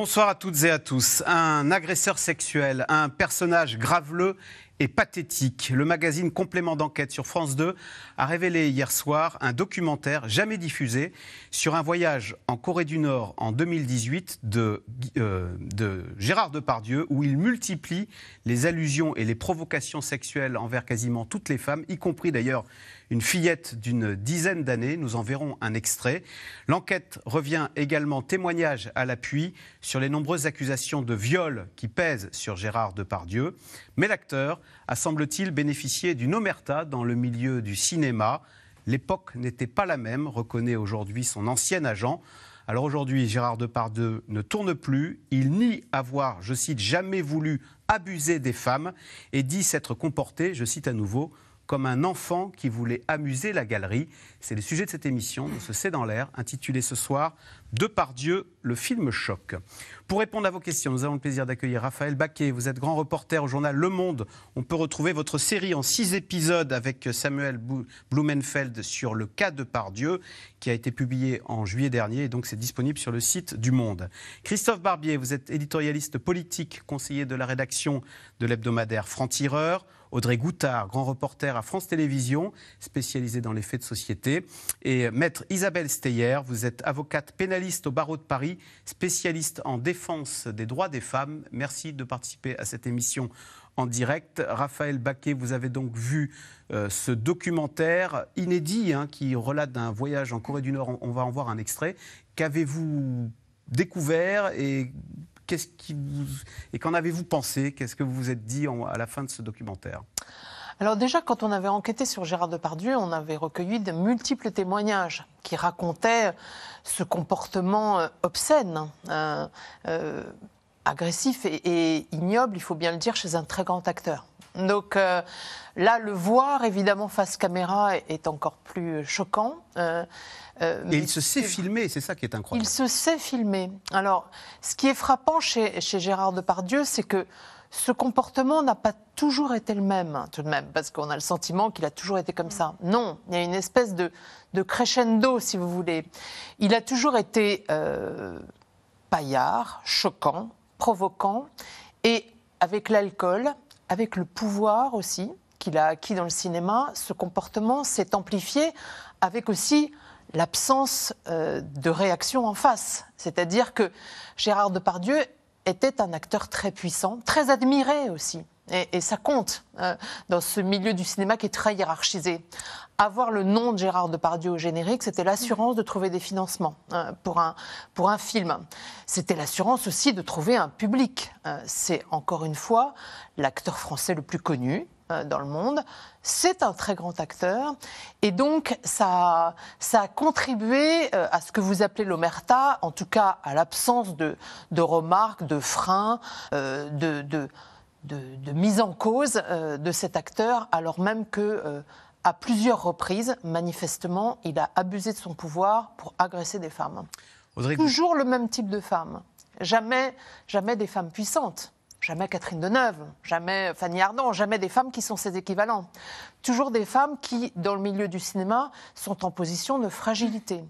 Bonsoir à toutes et à tous. Un agresseur sexuel, un personnage graveleux et pathétique. Le magazine Complément d'enquête sur France 2 a révélé hier soir un documentaire jamais diffusé sur un voyage en Corée du Nord en 2018 de, euh, de Gérard Depardieu où il multiplie les allusions et les provocations sexuelles envers quasiment toutes les femmes, y compris d'ailleurs une fillette d'une dizaine d'années. Nous en verrons un extrait. L'enquête revient également témoignage à l'appui sur les nombreuses accusations de viol qui pèsent sur Gérard Depardieu. Mais l'acteur a, semble-t-il, bénéficié d'une omerta dans le milieu du cinéma. L'époque n'était pas la même, reconnaît aujourd'hui son ancien agent. Alors aujourd'hui, Gérard Depardieu ne tourne plus. Il nie avoir, je cite, jamais voulu abuser des femmes et dit s'être comporté, je cite à nouveau, comme un enfant qui voulait amuser la galerie. C'est le sujet de cette émission de ce C'est dans l'air, intitulé ce soir De par Dieu, le film choc. Pour répondre à vos questions, nous avons le plaisir d'accueillir Raphaël Baquet. Vous êtes grand reporter au journal Le Monde. On peut retrouver votre série en six épisodes avec Samuel Blumenfeld sur le cas de Pardieu, qui a été publié en juillet dernier et donc c'est disponible sur le site du Monde. Christophe Barbier, vous êtes éditorialiste politique, conseiller de la rédaction de l'hebdomadaire Franc-Tireur. Audrey Goutard, grand reporter à France Télévisions, spécialisée dans les faits de société. Et maître Isabelle Steyer, vous êtes avocate pénaliste au barreau de Paris, spécialiste en défense des droits des femmes. Merci de participer à cette émission en direct. Raphaël Baquet, vous avez donc vu euh, ce documentaire inédit hein, qui relate d'un voyage en Corée du Nord. On, on va en voir un extrait. Qu'avez-vous découvert et Qu'est-ce vous... Et qu'en avez-vous pensé Qu'est-ce que vous vous êtes dit à la fin de ce documentaire alors déjà, quand on avait enquêté sur Gérard Depardieu, on avait recueilli de multiples témoignages qui racontaient ce comportement euh, obscène, hein, euh, euh, agressif et ignoble, il faut bien le dire, chez un très grand acteur. Donc euh, là, le voir, évidemment, face caméra, est encore plus choquant. Euh, euh, et il se sait filmer, c'est ça qui est incroyable. Il se sait filmer. Alors, ce qui est frappant chez, Gérard Depardieu, c'est que ce comportement n'a pas toujours été le même, hein, tout de même, parce qu'on a le sentiment qu'il a toujours été comme ça. Non, il y a une espèce de, de crescendo, si vous voulez. Il a toujours été paillard, choquant, provoquant, et avec l'alcool, avec le pouvoir aussi qu'il a acquis dans le cinéma, ce comportement s'est amplifié avec aussi l'absence euh, de réaction en face. C'est-à-dire que Gérard Depardieu était un acteur très puissant, très admiré aussi et, ça compte euh, dans ce milieu du cinéma qui est très hiérarchisé. Avoir le nom de Gérard Depardieu au générique, c'était l'assurance de trouver des financements euh, pour, un, pour un film. C'était l'assurance aussi de trouver un public. Euh, c'est encore une fois l'acteur français le plus connu, dans le monde. C'est un très grand acteur. Et donc, ça, ça a contribué à ce que vous appelez l'omerta, en tout cas à l'absence de, de remarques, de freins, de, de de, mise en cause euh, de cet acteur, alors même que euh, à plusieurs reprises, manifestement, il a abusé de son pouvoir pour agresser des femmes. Toujours le même type de femmes. Jamais, jamais des femmes puissantes. Jamais Catherine Deneuve, jamais Fanny Ardant, jamais des femmes qui sont ses équivalents. Toujours des femmes qui, dans le milieu du cinéma, sont en position de fragilité.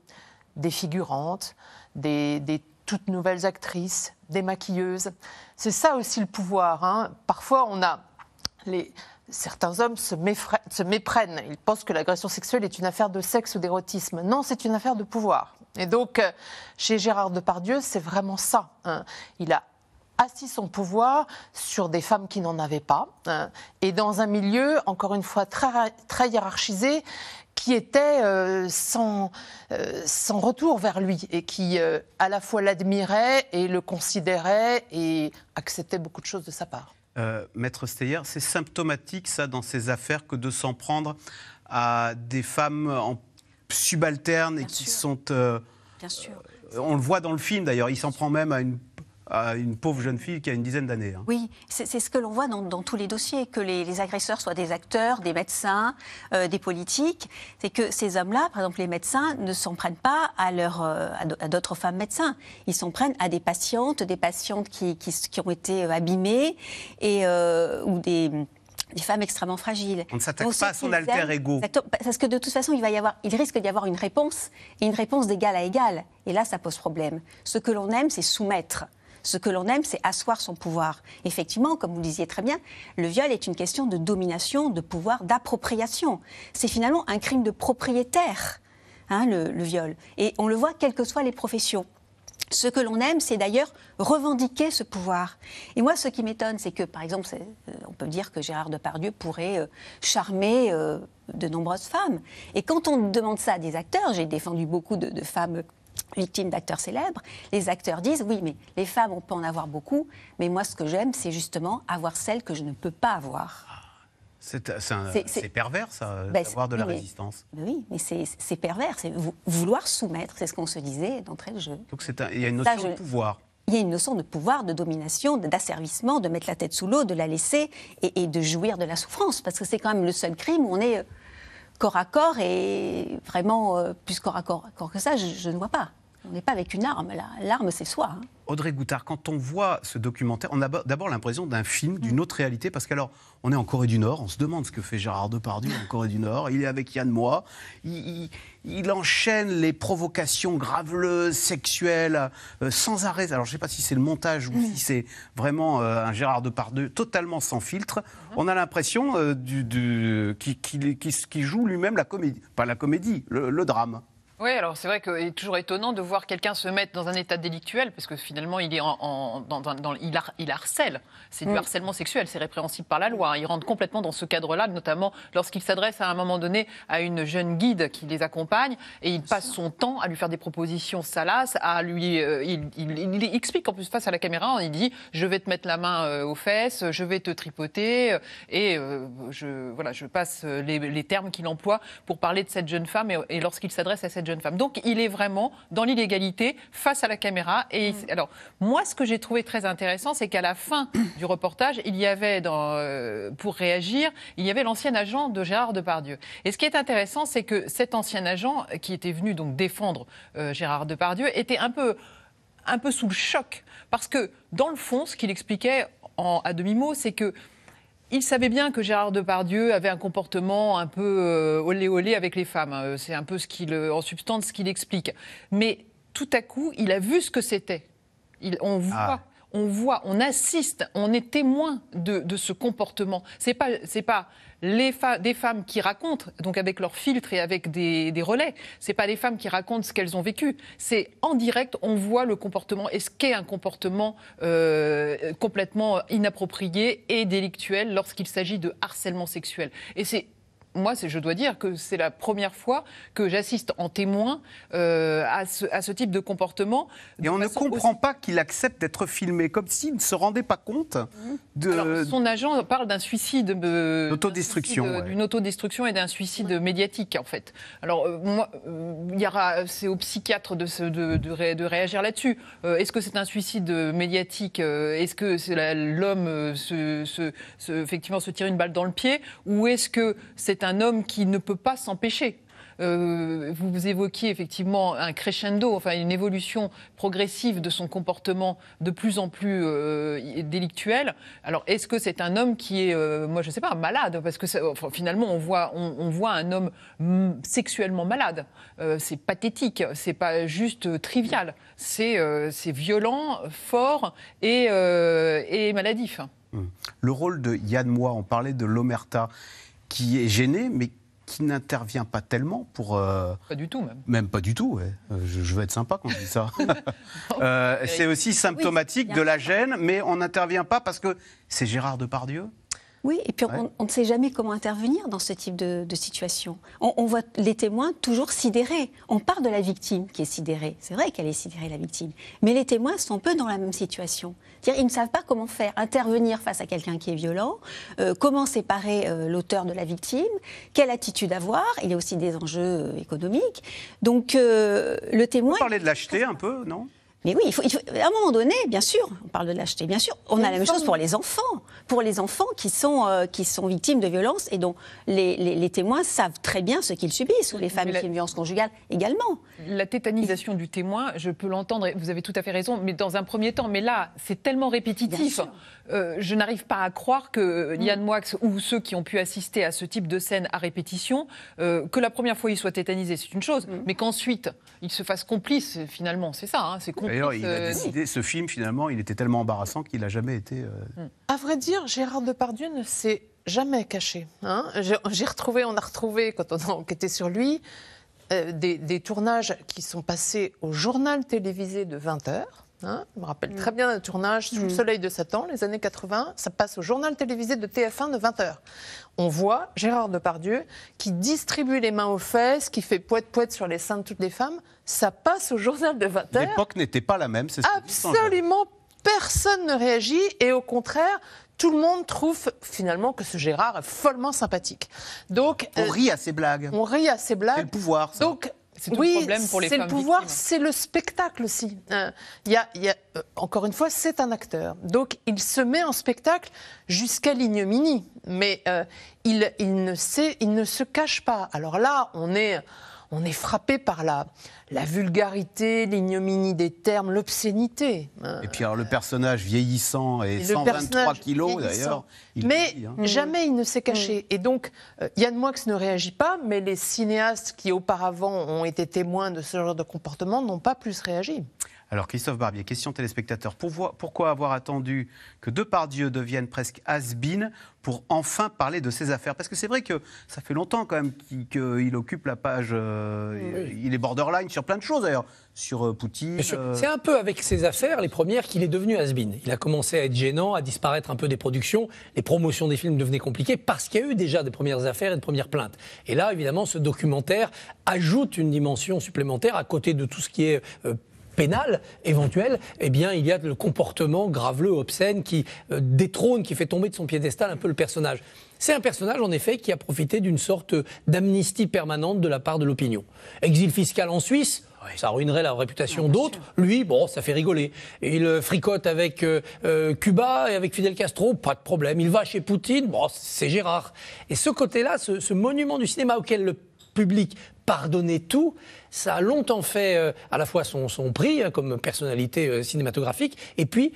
Des figurantes, des toutes nouvelles actrices, des maquilleuses. C'est ça aussi le pouvoir. Hein. Parfois, on a certains hommes se, se, méprennent. Ils pensent que l'agression sexuelle est une affaire de sexe ou d'érotisme. Non, c'est une affaire de pouvoir. Et donc, euh, chez Gérard Depardieu, c'est vraiment ça. Hein. Il a assis son pouvoir sur des femmes qui n'en avaient pas, hein, et dans un milieu, encore une fois, très, très hiérarchisé, qui était euh, sans, euh, sans, retour vers lui et qui euh, à la fois l'admirait et le considérait et acceptait beaucoup de choses de sa part. Maître Steyer, c'est symptomatique ça dans ces affaires que de s'en prendre à des femmes en subalternes et qui sont... Bien sûr. on le voit dans le film d'ailleurs, il s'en prend même à une à une pauvre jeune fille qui a une dizaine d'années. Hein. Oui, c'est ce que l'on voit dans, tous les dossiers, que les, agresseurs soient des acteurs, des médecins, euh, des politiques. C'est que ces hommes-là, par exemple les médecins, ne s'en prennent pas à, euh, d'autres femmes médecins. Ils s'en prennent à des patientes, des patientes qui, ont été euh, abîmées et, ou des femmes extrêmement fragiles. On ne s'attaque pas à son alter ego. Parce que de toute façon, il, va y avoir, il risque d'y avoir une réponse, et une réponse d'égal à égal. Et là, ça pose problème. Ce que l'on aime, c'est soumettre. Ce que l'on aime, c'est asseoir son pouvoir. Effectivement, comme vous le disiez très bien, le viol est une question de domination, de pouvoir, d'appropriation. C'est finalement un crime de propriétaire, hein, le, viol. Et on le voit quelles que soient les professions. Ce que l'on aime, c'est d'ailleurs revendiquer ce pouvoir. Et moi, ce qui m'étonne, c'est que, par exemple, euh, on peut dire que Gérard Depardieu pourrait euh, charmer euh, de nombreuses femmes. Et quand on demande ça à des acteurs, j'ai défendu beaucoup de femmes victimes d'acteurs célèbres, les acteurs disent oui, mais les femmes, on peut en avoir beaucoup, mais moi, ce que j'aime, c'est justement avoir celle que je ne peux pas avoir. Ah, c'est pervers, ça, ben, avoir de la résistance. Ben oui, mais c'est pervers. C'est vouloir soumettre, c'est ce qu'on se disait d'entrée de jeu. Donc il y a une notion de pouvoir. Il y a une notion de pouvoir, de domination, d'asservissement, de mettre la tête sous l'eau, de la laisser et, et, de jouir de la souffrance, parce que c'est quand même le seul crime où on est euh, corps à corps et vraiment euh, plus corps à corps, corps que ça, je ne vois pas. On n'est pas avec une arme. L'arme, c'est soi. Hein. Audrey Goutard, quand on voit ce documentaire, on a d'abord l'impression d'un film, d'une mm. autre réalité, parce qu'alors, on est en Corée du Nord, on se demande ce que fait Gérard Depardieu en Corée du Nord, il est avec Yann Moi, il, enchaîne les provocations graveleuses, sexuelles, euh, sans arrêt. Alors, je ne sais pas si c'est le montage ou si mm. c'est vraiment euh, un Gérard Depardieu totalement sans filtre. Mm-hmm. On a l'impression euh, du, du, qu'il qui, qui, joue lui-même la comédie, pas la comédie, le drame. Oui, alors c'est vrai qu'il est toujours étonnant de voir quelqu'un se mettre dans un état délictuel, parce que finalement, il, est dans, il, harcèle. C'est du mm. harcèlement sexuel, c'est répréhensible par la loi. Il rentre complètement dans ce cadre-là, notamment lorsqu'il s'adresse à un moment donné à une jeune guide qui les accompagne, et il passe son temps à lui faire des propositions salaces, à lui, euh, il, explique en plus face à la caméra, il dit « je vais te mettre la main euh, aux fesses, je vais te tripoter euh, et je, voilà, je passe les, termes qu'il emploie pour parler de cette jeune femme, et lorsqu'il s'adresse à cette donc il est vraiment dans l'illégalité face à la caméra. Et mm. alors moi, ce que j'ai trouvé très intéressant, c'est qu'à la fin du reportage, il y avait euh, pour réagir, il y avait l'ancien agent de Gérard Depardieu. Et ce qui est intéressant, c'est que cet ancien agent euh, qui était venu donc défendre euh, Gérard Depardieu était un peu un peu sous le choc parce que dans le fond, ce qu'il expliquait à demi mot, c'est que il savait bien que Gérard Depardieu avait un comportement un peu euh, olé avec les femmes. Hein. C'est un peu ce qu'il, euh, en substance ce qu'il explique. Mais tout à coup, il a vu ce que c'était. on voit. Ah. On voit, on assiste, on est témoin de, ce comportement. C'est pas, c'est pas les des femmes qui racontent, donc avec leurs filtres et avec des, des relais. C'est pas des femmes qui racontent ce qu'elles ont vécu. C'est en direct, on voit le comportement et ce qu'est un comportement euh, complètement inapproprié et délictuel lorsqu'il s'agit de harcèlement sexuel. Et c'est moi, je dois dire que c'est la première fois que j'assiste en témoin euh, à, ce, type de comportement. Et on ne comprend pas qu'il accepte d'être filmé, comme s'il ne se rendait pas compte mmh. de. son agent parle d'un suicide. Euh, euh, d'une autodestruction et d'un suicide médiatique, en fait. Alors, moi, il y c'est au psychiatre de, de, réagir là-dessus. Est-ce que c'est un suicide médiatique Est-ce que l'homme, se, effectivement, se tire une balle dans le pied Ou est-ce que c'est un un homme qui ne peut pas s'empêcher. Euh, vous évoquiez effectivement un crescendo, enfin une évolution progressive de son comportement de plus en plus euh, délictuel. Alors est-ce que c'est un homme qui est, euh, moi je ne sais pas, malade Parce que finalement on voit, on, voit un homme hum, sexuellement malade. c'est pathétique, c'est pas juste trivial. C'est violent, fort et, et maladif. Hum. Le rôle de Yann moi, on parlait de l'omerta qui est gêné, mais qui n'intervient pas tellement pour... Euh, pas du tout même. Même pas du tout, ouais. Euh, je, vais veux être sympa quand je dis ça. Euh, c'est aussi symptomatique de la gêne, mais on n'intervient pas parce que c'est Gérard Depardieu, oui, et puis on, ne sait jamais comment intervenir dans ce type de, situation. On, voit les témoins toujours sidérés. On part de la victime qui est sidérée. C'est vrai qu'elle est sidérée, la victime. Mais les témoins sont peu dans la même situation. C'est-à-dire, ils ne savent pas comment faire, intervenir face à quelqu'un qui est violent, euh, comment séparer euh, l'auteur de la victime, quelle attitude avoir. Il y a aussi des enjeux euh, économiques. Donc le témoin. Vous parlez de l'acheter un peu, non mais oui, il faut, à un moment donné, bien sûr, on parle de lâcheté, bien sûr, on a la même chose pour les enfants, pour les enfants qui sont, euh, qui sont victimes de violences et dont les, témoins savent très bien ce qu'ils subissent, ou les femmes qui ont une violence conjugale également. La tétanisation du témoin, je peux l'entendre, vous avez tout à fait raison, mais dans un premier temps, mais là, c'est tellement répétitif, euh, je n'arrive pas à croire que mm. Yann Moix ou ceux qui ont pu assister à ce type de scène à répétition, euh, que la première fois il soit tétanisé, c'est une chose, mm. mais qu'ensuite ils se fassent complices, finalement, c'est ça, hein, c'est D'ailleurs, il a décidé, ce film, finalement, il était tellement embarrassant qu'il n'a jamais été. Euh, mm. À vrai dire, Gérard Depardieu ne s'est jamais caché. Hein. J'ai retrouvé, on a retrouvé, quand on a enquêté sur lui, euh, des, des, tournages qui sont passés au journal télévisé de 20 heures. Hein, je me rappelle mm. très bien un tournage sous le mm. soleil de Satan, les années 80. Ça passe au journal télévisé de TF1 de 20h. On voit Gérard Depardieu qui distribue les mains aux fesses, qui fait poète-poète sur les seins de toutes les femmes. Ça passe au journal de 20h. L'époque n'était pas la même, c'est ce Absolument personne ne réagit et au contraire, tout le monde trouve finalement que ce Gérard est follement sympathique. Donc on euh, rit à ses blagues. On rit à ses blagues. pouvoir. Ça. C'est oui, c'est le pouvoir, c'est le spectacle aussi. Euh, il y a, euh, encore une fois, c'est un acteur. Donc il se met en spectacle jusqu'à l'ignominie. Mais euh, il, ne sait, il ne se cache pas. Alors là, on est on est frappé par la, vulgarité, l'ignominie des termes, l'obscénité. Et puis alors le personnage vieillissant et, 123 kilos d'ailleurs. Mais hein. jamais il ne s'est mm. caché. Et donc euh, Yann Moix ne réagit pas, mais les cinéastes qui auparavant ont été témoins de ce genre de comportement n'ont pas plus réagi. Alors Christophe Barbier, question téléspectateur. Pourquoi, avoir attendu que Depardieu devienne presque has pour enfin parler de ses affaires Parce que c'est vrai que ça fait longtemps quand même qu'il occupe la page. Euh, il est borderline sur plein de choses d'ailleurs, sur euh, Poutine. Euh, c'est un peu avec ses affaires, les premières, qu'il est devenu has Il a commencé à être gênant, à disparaître un peu des productions. Les promotions des films devenaient compliquées parce qu'il y a eu déjà des premières affaires et de premières plaintes. Et là, évidemment, ce documentaire ajoute une dimension supplémentaire à côté de tout ce qui est pénal, éventuel, eh bien, il y a le comportement graveleux, obscène, qui euh, détrône, qui fait tomber de son piédestal un peu le personnage. C'est un personnage, en effet, qui a profité d'une sorte d'amnistie permanente de la part de l'opinion. Exil fiscal en Suisse, ça ruinerait la réputation ah, d'autres. Lui, bon, ça fait rigoler. Il euh, fricote avec euh, Cuba et avec Fidel Castro, pas de problème. Il va chez Poutine, bon, c'est Gérard. Et ce côté-là, ce monument du cinéma auquel le public pardonner tout, ça a longtemps fait euh, à la fois son, prix hein, comme personnalité euh, cinématographique et puis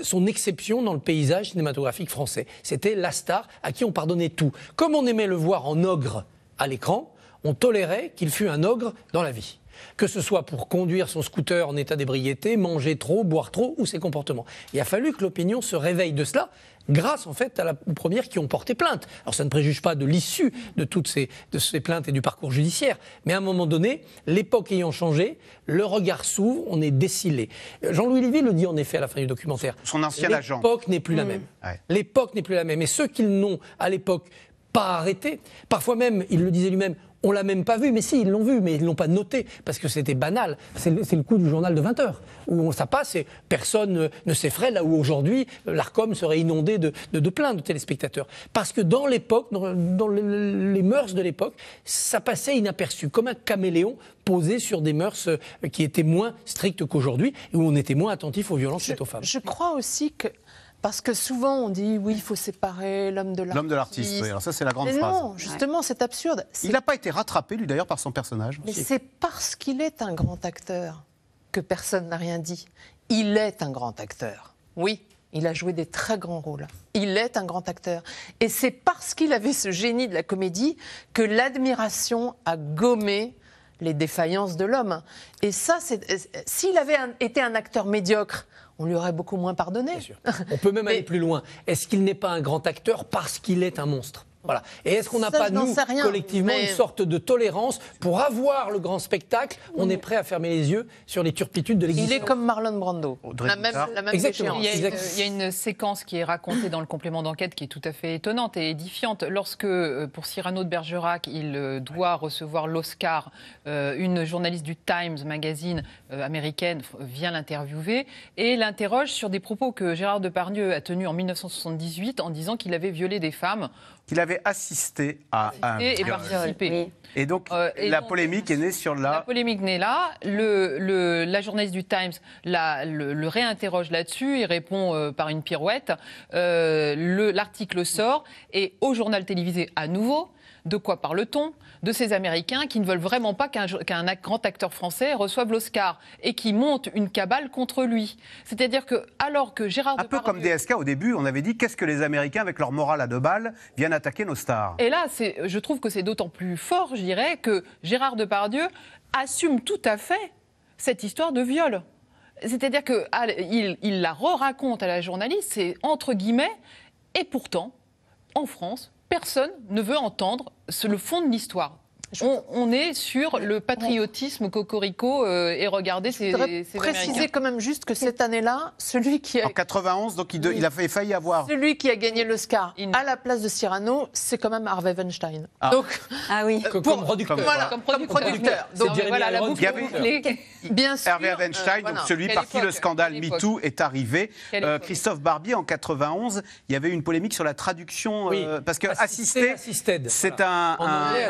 son exception dans le paysage cinématographique français. C'était la star à qui on pardonnait tout. Comme on aimait le voir en ogre à l'écran, on tolérait qu'il fût un ogre dans la vie. Que ce soit pour conduire son scooter en état d'ébriété, manger trop, boire trop ou ses comportements. Il a fallu que l'opinion se réveille de cela grâce en fait à la première qui ont porté plainte. Alors ça ne préjuge pas de l'issue de toutes ces, de ces plaintes et du parcours judiciaire, mais à un moment donné, l'époque ayant changé, le regard s'ouvre, on est décilé. Euh, Jean-Louis Lévy le dit en effet à la fin du documentaire. Son ancien agent. L'époque n'est plus la mmh. même. L'époque n'est plus la même. Et ceux qu'ils n'ont à l'époque pas arrêté, parfois même, il le disait lui-même, on l'a même pas vu, mais si, ils l'ont vu, mais ils l'ont pas noté, parce que c'était banal. C'est le, coup du journal de 20 heures, où on, ça passe et personne ne s'effraie, là où aujourd'hui, euh, l'ARCOM serait inondé de, de, de, plein de téléspectateurs. Parce que dans l'époque, dans, les mœurs de l'époque, ça passait inaperçu, comme un caméléon posé sur des mœurs euh, qui étaient moins strictes qu'aujourd'hui, où on était moins attentif aux violences je, faites aux femmes. Je crois aussi que parce que souvent, on dit, oui, il faut séparer l'homme de l'artiste. L'homme de l'artiste, oui. Alors ça, c'est la grande phrase. Non, justement, c'est absurde. Il n'a pas été rattrapé, lui, d'ailleurs, par son personnage. Mais c'est parce qu'il est un grand acteur que personne n'a rien dit. Il est un grand acteur. Oui, il a joué des très grands rôles. Il est un grand acteur. Et c'est parce qu'il avait ce génie de la comédie que l'admiration a gommé les défaillances de l'homme. Et ça, euh, s'il avait été un acteur médiocre, on lui aurait beaucoup moins pardonné. On peut même aller plus loin. Est-ce qu'il n'est pas un grand acteur parce qu'il est un monstre et est-ce qu'on n'a pas, nous, collectivement, une sorte de tolérance pour avoir le grand spectacle On est prêt à fermer les yeux sur les turpitudes de l'existence. Il est comme Marlon Brando. La même, Il y, a, une séquence qui est racontée dans le complément d'enquête qui est tout à fait étonnante et édifiante. Lorsque, euh, pour Cyrano de Bergerac, il euh, doit recevoir l'Oscar, euh, une journaliste du Times magazine américaine vient l'interviewer et l'interroge sur des propos que Gérard Depardieu a tenus en 1978 en disant qu'il avait violé des femmes. Il avait assisté à un et, donc, euh, la polémique est née sur là. La polémique née là. Le, la journaliste du Times le, réinterroge là-dessus. Il répond euh, par une pirouette. Euh, l'article sort. Et au journal télévisé, à nouveau, de quoi parle-t-on de ces Américains qui ne veulent vraiment pas qu'un grand acteur français reçoive l'Oscar et qui montent une cabale contre lui. C'est-à-dire que, alors que Gérard Un peu comme DSK au début, on avait dit qu'est-ce que les Américains, avec leur morale à deux balles, viennent attaquer nos stars. Et là, je trouve que c'est d'autant plus fort, je dirais, que Gérard Depardieu assume tout à fait cette histoire de viol. C'est-à-dire qu'il ah, la re-raconte à la journaliste, c'est entre guillemets, et pourtant, en France, personne ne veut entendre le fond de l'histoire on, est sur le patriotisme cocorico euh, et regardez ces. Je préciser quand même juste que cette année-là, celui qui a. En 91, donc il, il a failli avoir. Celui qui a gagné l'Oscar à la place de Cyrano, c'est quand même Harvey Weinstein. Ah. Donc, ah oui. Euh, comme producteur. comme producteur. Donc voilà, la boucle Bien sûr. Harvey Weinstein, donc euh, celui par qui le scandale MeToo est arrivé. Christophe Barbier, en 91, il y avait une polémique sur la traduction. parce que assisté, c'est un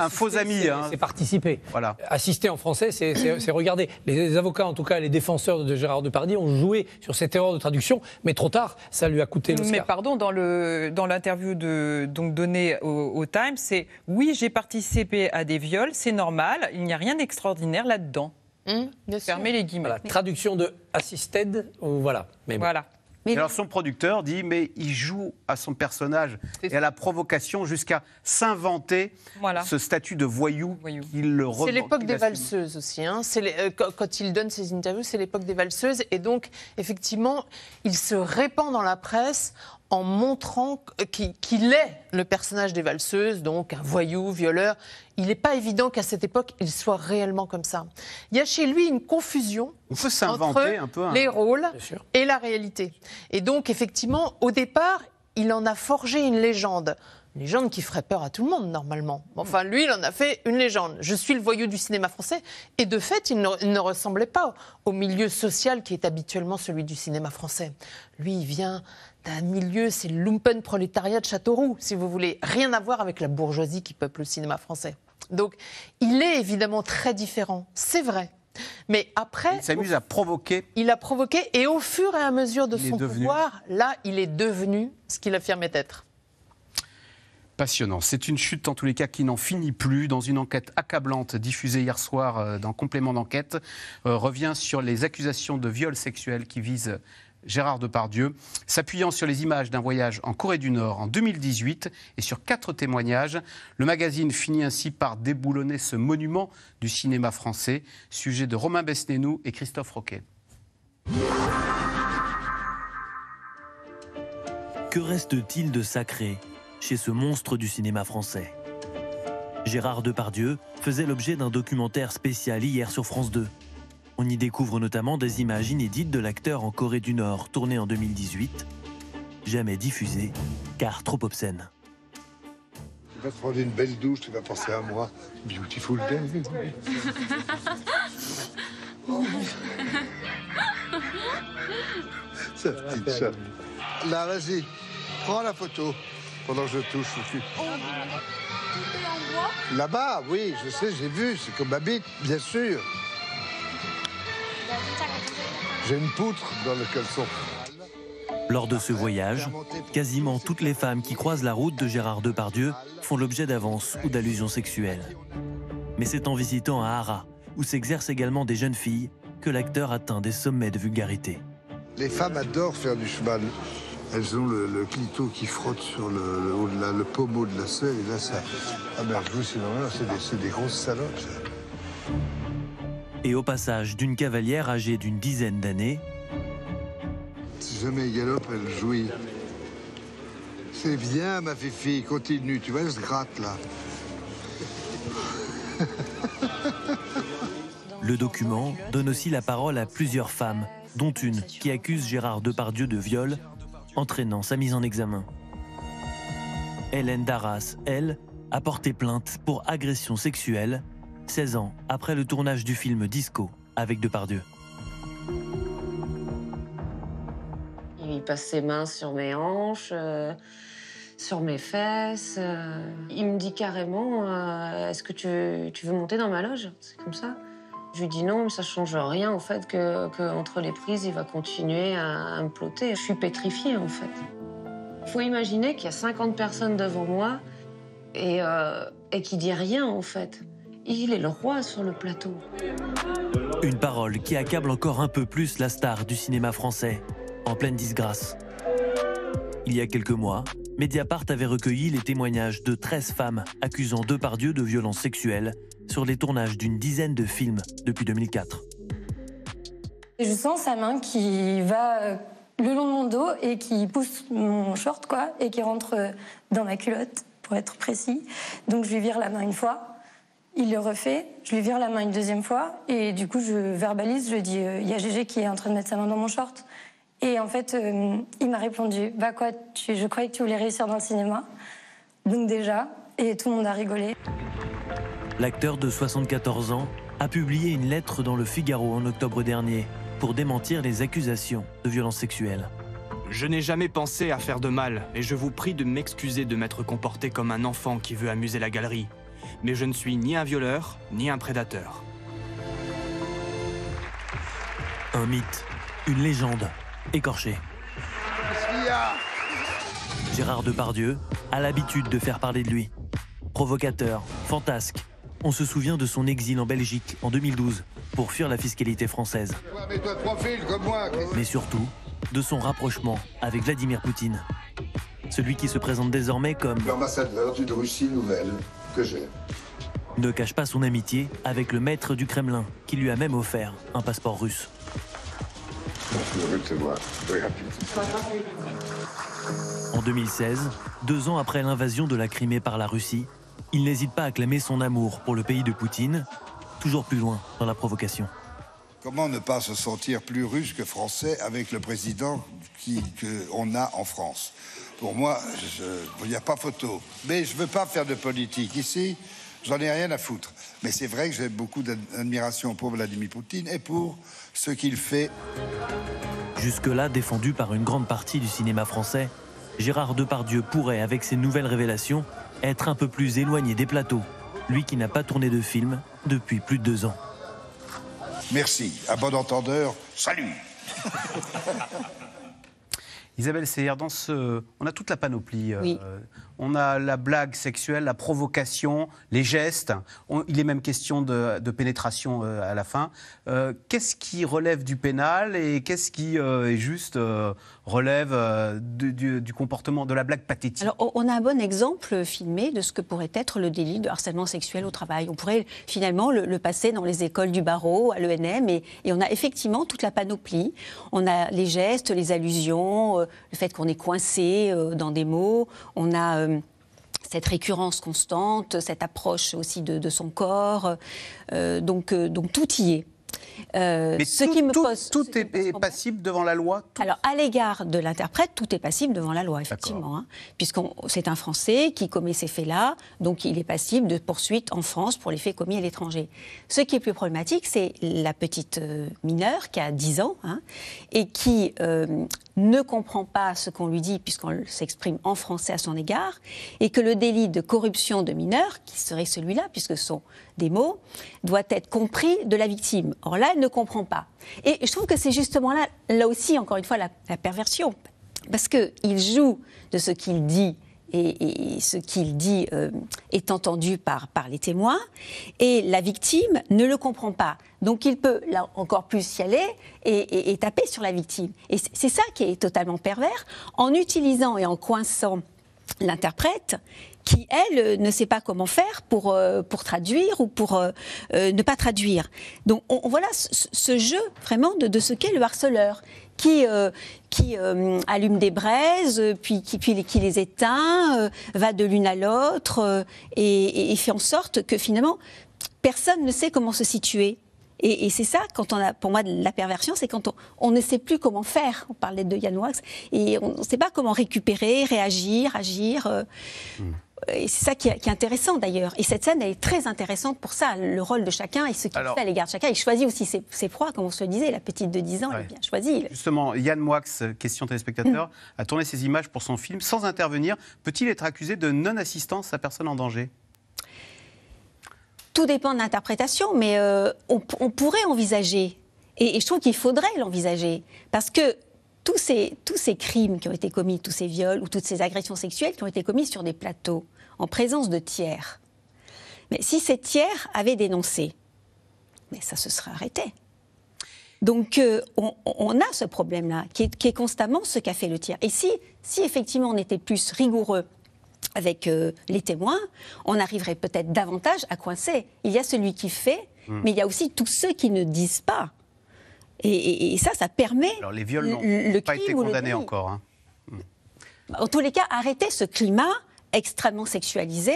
faux ami. C'est hein. participer. Voilà. Assister en français, c'est regarder. Les, avocats, en tout cas, les défenseurs de Gérard Depardieu, ont joué sur cette erreur de traduction, mais trop tard, ça lui a coûté l'Oscar. Mais pardon, dans l'interview donnée au, Time, Times, c'est oui, j'ai participé à des viols, c'est normal, il n'y a rien d'extraordinaire là-dedans. Mmh, Fermez les guillemets. traduction de assisted, voilà. Voilà alors son producteur dit mais il joue à son personnage et à la provocation jusqu'à s'inventer ce statut de voyou, C'est l'époque des valseuses aussi. Hein. Euh, quand il donne ses interviews, c'est l'époque des valseuses et donc effectivement il se répand dans la presse en montrant euh, qu'il est le personnage des valseuses, donc un voyou, violeur. Il n'est pas évident qu'à cette époque, il soit réellement comme ça. Il y a chez lui une confusion entre les rôles et la réalité. Et donc, effectivement, au départ, il en a forgé une légende. Une légende qui ferait peur à tout le monde, normalement. Enfin, lui, il en a fait une légende. Je suis le voyou du cinéma français. Et de fait, il ne, il ne ressemblait pas au milieu social qui est habituellement celui du cinéma français. Lui, il vient d'un milieu, c'est le lumpen prolétariat de Châteauroux, si vous voulez. Rien à voir avec la bourgeoisie qui peuple le cinéma français. Donc, il est évidemment très différent, c'est vrai. Mais après. Il s'amuse à provoquer. Il a provoqué, et au fur et à mesure de son pouvoir, là, il est devenu ce qu'il affirmait être. Passionnant. C'est une chute, en tous les cas, qui n'en finit plus. Dans une enquête accablante diffusée hier soir euh, dans Complément d'enquête, euh, revient sur les accusations de viol sexuel qui visent Gérard Depardieu, s'appuyant sur les images d'un voyage en Corée du Nord en 2018 et sur quatre témoignages. Le magazine finit ainsi par déboulonner ce monument du cinéma français, sujet de Romain Besnénou et Christophe Roquet. Que reste-t-il de sacré chez ce monstre du cinéma français Gérard Depardieu faisait l'objet d'un documentaire spécial hier sur France 2. On y découvre notamment des images inédites de l'acteur en Corée du Nord, tourné en 2018, jamais diffusé, car trop obscène. Tu vas te prendre une belle douche, tu vas penser à moi. Beautiful day. Là, vas-y, prends la photo pendant que je touche oh, Là-bas, oui, je sais, j'ai vu, c'est comme ma bien sûr. J'ai une poutre dans le caleçon. Lors de ce voyage, quasiment toutes les femmes qui croisent la route de Gérard Depardieu font l'objet d'avances ou d'allusions sexuelles. Mais c'est en visitant à Hara, où s'exercent également des jeunes filles, que l'acteur atteint des sommets de vulgarité. Les femmes adorent faire du cheval. Elles ont le, clito qui frotte sur le, pommeau de la selle, et là, ça. Ah ben, vous c'est des, grosses salopes, et au passage d'une cavalière âgée d'une dizaine d'années. Si jamais il galope, elle jouit. C'est bien, ma fifi, continue, tu vois, elle se gratte là. Le document donne aussi la parole à plusieurs femmes, dont une qui accuse Gérard Depardieu de viol, entraînant sa mise en examen. Hélène Darras, elle, a porté plainte pour agression sexuelle 16 ans après le tournage du film Disco avec Depardieu. Il passe ses mains sur mes hanches, euh, sur mes fesses. Euh. Il me dit carrément euh, Est-ce que tu, veux monter dans ma loge C'est comme ça. Je lui dis non, mais ça change rien en fait que, entre les prises, il va continuer à, me ploter. Je suis pétrifiée en fait. Faut imaginer qu'il y a 50 personnes devant moi et, et qui dit rien en fait. Il est le roi sur le plateau. Une parole qui accable encore un peu plus la star du cinéma français, en pleine disgrâce. Il y a quelques mois, Mediapart avait recueilli les témoignages de 13 femmes accusant Depardieu de violences sexuelles sur les tournages d'une dizaine de films depuis 2004. je sens sa main qui va euh, le long de mon dos et qui pousse mon short, quoi, et qui rentre euh, dans ma culotte, pour être précis. Donc je lui vire la main une fois. Il le refait, je lui vire la main une deuxième fois et du coup je verbalise, je dis il euh, y a GG qui est en train de mettre sa main dans mon short. Et en fait, euh, il m'a répondu bah quoi, je croyais que tu voulais réussir dans le cinéma. Donc déjà, et tout le monde a rigolé. L'acteur de 74 ans a publié une lettre dans le Figaro en octobre dernier pour démentir les accusations de violence sexuelle. Je n'ai jamais pensé à faire de mal et je vous prie de m'excuser de m'être comporté comme un enfant qui veut amuser la galerie mais je ne suis ni un violeur, ni un prédateur. Un mythe, une légende, écorchée. Gérard Depardieu a l'habitude de faire parler de lui. Provocateur, fantasque, on se souvient de son exil en Belgique en 2012 pour fuir la fiscalité française. Mais surtout, de son rapprochement avec Vladimir Poutine. Celui qui se présente désormais comme l'ambassadeur d'une Russie nouvelle que Ne cache pas son amitié avec le maître du Kremlin, qui lui a même offert un passeport russe. En 2016, deux ans après l'invasion de la Crimée par la Russie, il n'hésite pas à clamer son amour pour le pays de Poutine, toujours plus loin dans la provocation. Comment ne pas se sentir plus russe que français avec le président qu'on a en France pour moi, il n'y a pas photo. Mais je ne veux pas faire de politique ici, j'en ai rien à foutre. Mais c'est vrai que j'ai beaucoup d'admiration pour Vladimir Poutine et pour ce qu'il fait. Jusque-là, défendu par une grande partie du cinéma français, Gérard Depardieu pourrait, avec ses nouvelles révélations, être un peu plus éloigné des plateaux, lui qui n'a pas tourné de film depuis plus de deux ans. Merci, à bon entendeur, salut Isabelle Seyer, dans ce, on a toute la panoplie. Euh, on a la blague sexuelle, la provocation, les gestes. il est même question de, pénétration euh, à la fin. Euh, qu'est-ce qui relève du pénal et qu'est-ce qui est juste relève du, comportement de la blague pathétique on a un bon exemple filmé de ce que pourrait être le délit de harcèlement sexuel au travail. On pourrait finalement le, passer dans les écoles du barreau, à l'ENM, et on a effectivement toute la panoplie. On a les gestes, les allusions, le fait qu'on est coincé euh, dans des mots, on a euh, cette récurrence constante, cette approche aussi de, son corps. Euh, donc, donc tout y est. Mais ce tout, qui me est, passible devant la loi. Alors à l'égard de l'interprète, tout est passible devant la loi, effectivement, hein, puisque c'est un Français qui commet ces faits-là, donc il est passible de poursuite en France pour les faits commis à l'étranger. Ce qui est plus problématique, c'est la petite mineure qui a 10 ans hein, et qui ne comprend pas ce qu'on lui dit puisqu'on s'exprime en français à son égard, et que le délit de corruption de mineur, qui serait celui-là puisque ce sont des mots, doit être compris de la victime. Or là, elle ne comprend pas. Et je trouve que c'est justement là, là aussi, encore une fois, la, la perversion, parce qu'il joue de ce qu'il dit et, ce qu'il dit euh, est entendu par, par les témoins, et la victime ne le comprend pas. Donc il peut, là encore plus, y aller et, et, taper sur la victime. Et c'est ça qui est totalement pervers, en utilisant et en coinçant l'interprète qui, elle, ne sait pas comment faire pour, euh, pour traduire ou pour euh, ne pas traduire. Donc voilà ce, jeu vraiment de ce qu'est le harceleur, qui, euh, qui euh, allume des braises, euh, puis qui, puis, qui les éteint, va de l'une à l'autre et, fait en sorte que finalement personne ne sait comment se situer. Et, c'est ça, quand on a, pour moi, la perversion, c'est quand on, ne sait plus comment faire. On parlait de Yann Wax, et on ne sait pas comment récupérer, réagir, agir. Hmm c'est ça qui est, intéressant d'ailleurs. Et cette scène, elle est très intéressante pour ça, le rôle de chacun et ce qu'il fait à l'égard de chacun. Il choisit aussi ses, proies, comme on se le disait. La petite de 10 ans, elle a bien choisi. Justement, Yann Moix, question téléspectateur, a tourné ses images pour son film sans intervenir. Peut-il être accusé de non-assistance à personne en danger Tout dépend de l'interprétation, mais euh, on, on pourrait envisager et, je trouve qu'il faudrait l'envisager. Parce que tous ces, crimes qui ont été commis, tous ces viols ou toutes ces agressions sexuelles qui ont été commises sur des plateaux, en présence de tiers. Mais si ces tiers avaient dénoncé, mais ça se serait arrêté. Donc euh, on, a ce problème-là, qui, est, constamment ce qu'a fait le tiers. Et si, si effectivement on était plus rigoureux avec euh, les témoins, on arriverait peut-être davantage à coincer. Il y a celui qui fait, hmm. mais il y a aussi tous ceux qui ne disent pas. Et, ça, ça permet. Alors les viols n'ont pas été condamnés encore. En tous les cas, arrêter ce climat extrêmement sexualisé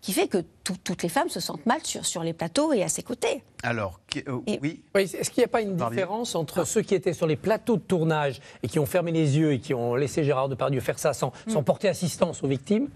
qui fait que toutes les femmes se sentent mal sur, les plateaux et à ses côtés. Alors, euh, oui. Est-ce qu'il n'y a pas une différence entre ah. ceux qui étaient sur les plateaux de tournage et qui ont fermé les yeux et qui ont laissé Gérard Depardieu faire ça sans, hmm. sans porter assistance aux victimes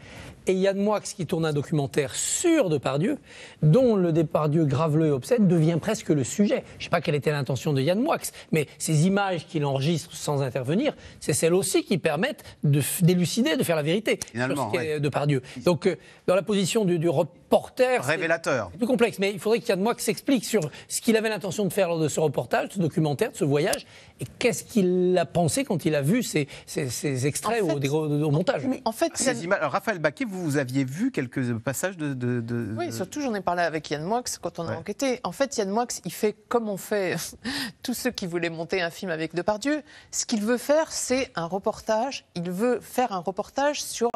et Yann Moix qui tourne un documentaire sur Depardieu, dont le Depardieu graveleux et obscène devient presque le sujet. Je ne sais pas quelle était l'intention de Yann Moix, mais ces images qu'il enregistre sans intervenir, c'est celles aussi qui permettent d'élucider, de, faire la vérité sur ce Depardieu. Donc, euh, dans la position du, reporter... Révélateur. C'est plus complexe, mais il faudrait qu'Yann Moix s'explique sur ce qu'il avait l'intention de faire lors de ce reportage, de ce documentaire, de ce voyage, et qu'est-ce qu'il a pensé quand il a vu ces, ces, extraits au, montage. Mais en fait, ces images... Raphaël Baquet, vous vous aviez vu quelques passages de. oui, surtout, j'en ai parlé avec Yann Moix quand on a enquêté. En fait, Yann Moix, il fait comme on fait tous ceux qui voulaient monter un film avec Depardieu. Ce qu'il veut faire, c'est un reportage. Il veut faire un reportage sur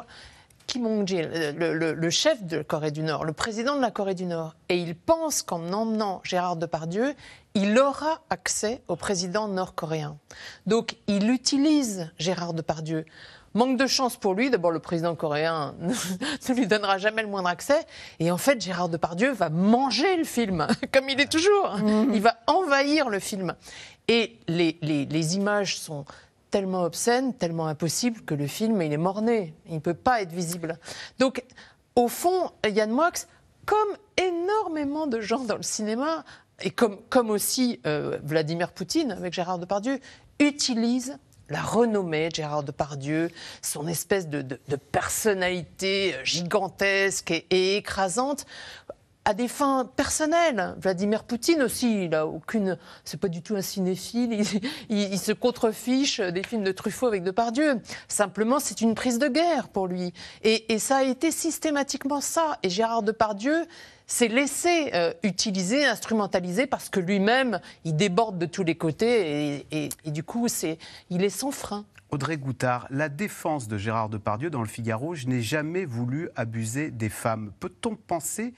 Kim Jong-il, euh, le, le, chef de la Corée du Nord, le président de la Corée du Nord. Et il pense qu'en emmenant Gérard Depardieu, il aura accès au président nord-coréen. Donc il utilise Gérard Depardieu. Manque de chance pour lui. D'abord, le président coréen ne lui donnera jamais le moindre accès. Et en fait, Gérard Depardieu va manger le film, comme il est toujours. Mhm. Il va envahir le film. Et les, images sont tellement obscènes, tellement impossibles que le film, il est mort-né. Il ne peut pas être visible. Donc, au fond, Yann Moix, comme énormément de gens dans le cinéma, et comme, aussi euh, Vladimir Poutine avec Gérard Depardieu, utilise la renommée de Gérard Depardieu, son espèce de, personnalité euh, gigantesque et, écrasante à des fins personnelles. Vladimir Poutine aussi, il a aucune, c'est pas du tout un cinéphile, il, se contrefiche des films de Truffaut avec Depardieu. Simplement, c'est une prise de guerre pour lui. et ça a été systématiquement ça. Et Gérard Depardieu, s'est laissé euh, utiliser, instrumentaliser, parce que lui-même, il déborde de tous les côtés et, du coup, il est sans frein. Audrey Goutard, la défense de Gérard Depardieu dans le Figaro, je n'ai jamais voulu abuser des femmes. Peut-on penser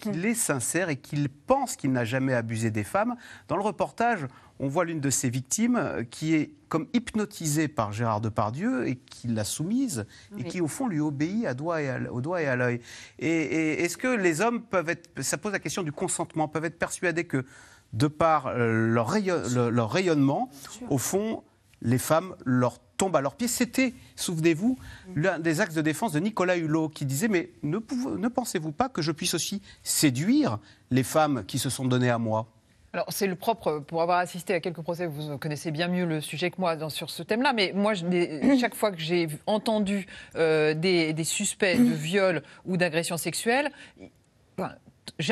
qu'il hmm. est sincère et qu'il pense qu'il n'a jamais abusé des femmes Dans le reportage, on voit l'une de ses victimes euh, qui est comme hypnotisée par Gérard Depardieu et qui l'a soumise et qui au fond lui obéit au doigt et à l'œil. Et, est-ce que les hommes peuvent être, ça pose la question du consentement, peuvent être persuadés que de par euh, leur, rayonnement, au fond, les femmes leur tombent à leurs pieds. C'était, souvenez-vous, mm. l'un des axes de défense de Nicolas Hulot qui disait Mais ne pensez-vous pas que je puisse aussi séduire les femmes qui se sont données à moi alors, c'est le propre, euh, pour avoir assisté à quelques procès, vous connaissez bien mieux le sujet que moi sur ce thème-là, mais moi, euh, chaque fois que j'ai entendu euh, des, suspects de viol ou d'agression sexuelle,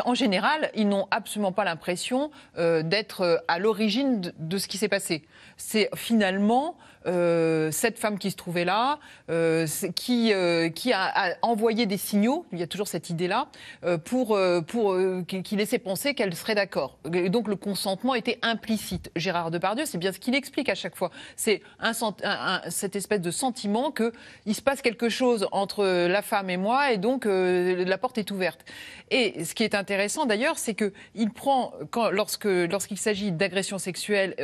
en général, ils n'ont absolument pas l'impression d'être à l'origine de, ce qui s'est passé. C'est finalement euh, cette femme qui se trouvait là, euh, qui, euh, a, envoyé des signaux, il y a toujours cette idée-là, pour, qui, laissait penser qu'elle serait d'accord. Donc le consentement était implicite. Gérard Depardieu, c'est bien ce qu'il explique à chaque fois. C'est cette espèce de sentiment qu'il se passe quelque chose entre la femme et moi, et donc la porte est ouverte. Et ce qui est intéressant d'ailleurs, c'est qu'il prend lorsqu'il s'agit d'agressions sexuelles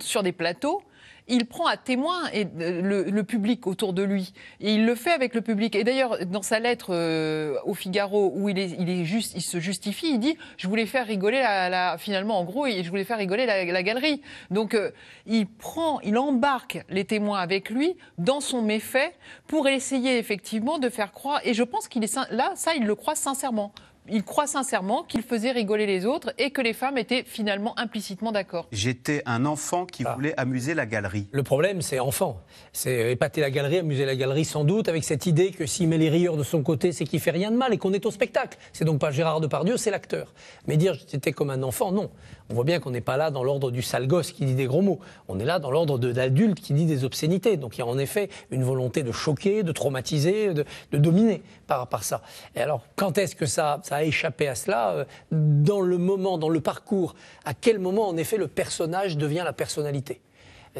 sur des plateaux, il prend à témoin et, euh, le, public autour de lui. Et il le fait avec le public. Et d'ailleurs, dans sa lettre euh, au Figaro, où il, il, est juste, il se justifie, il dit Je voulais faire rigoler la, finalement, en gros, je voulais faire rigoler la, galerie. Donc, euh, il prend, il embarque les témoins avec lui dans son méfait pour essayer effectivement de faire croire. Et je pense qu'il est là, ça, il le croit sincèrement il croit sincèrement qu'il faisait rigoler les autres et que les femmes étaient finalement implicitement d'accord. J'étais un enfant qui ah. voulait amuser la galerie. Le problème, c'est enfant. C'est épater la galerie, amuser la galerie sans doute, avec cette idée que s'il met les rieurs de son côté, c'est qu'il fait rien de mal et qu'on est au spectacle. C'est donc pas Gérard Depardieu, c'est l'acteur. Mais dire j'étais comme un enfant, non. On voit bien qu'on n'est pas là dans l'ordre du sale gosse qui dit des gros mots. On est là dans l'ordre de l'adulte qui dit des obscénités. Donc il y a en effet une volonté de choquer, de traumatiser, de, dominer par, par ça. Et alors, quand est-ce que ça à échapper à cela euh, Dans le moment, dans le parcours, à quel moment en effet le personnage devient la personnalité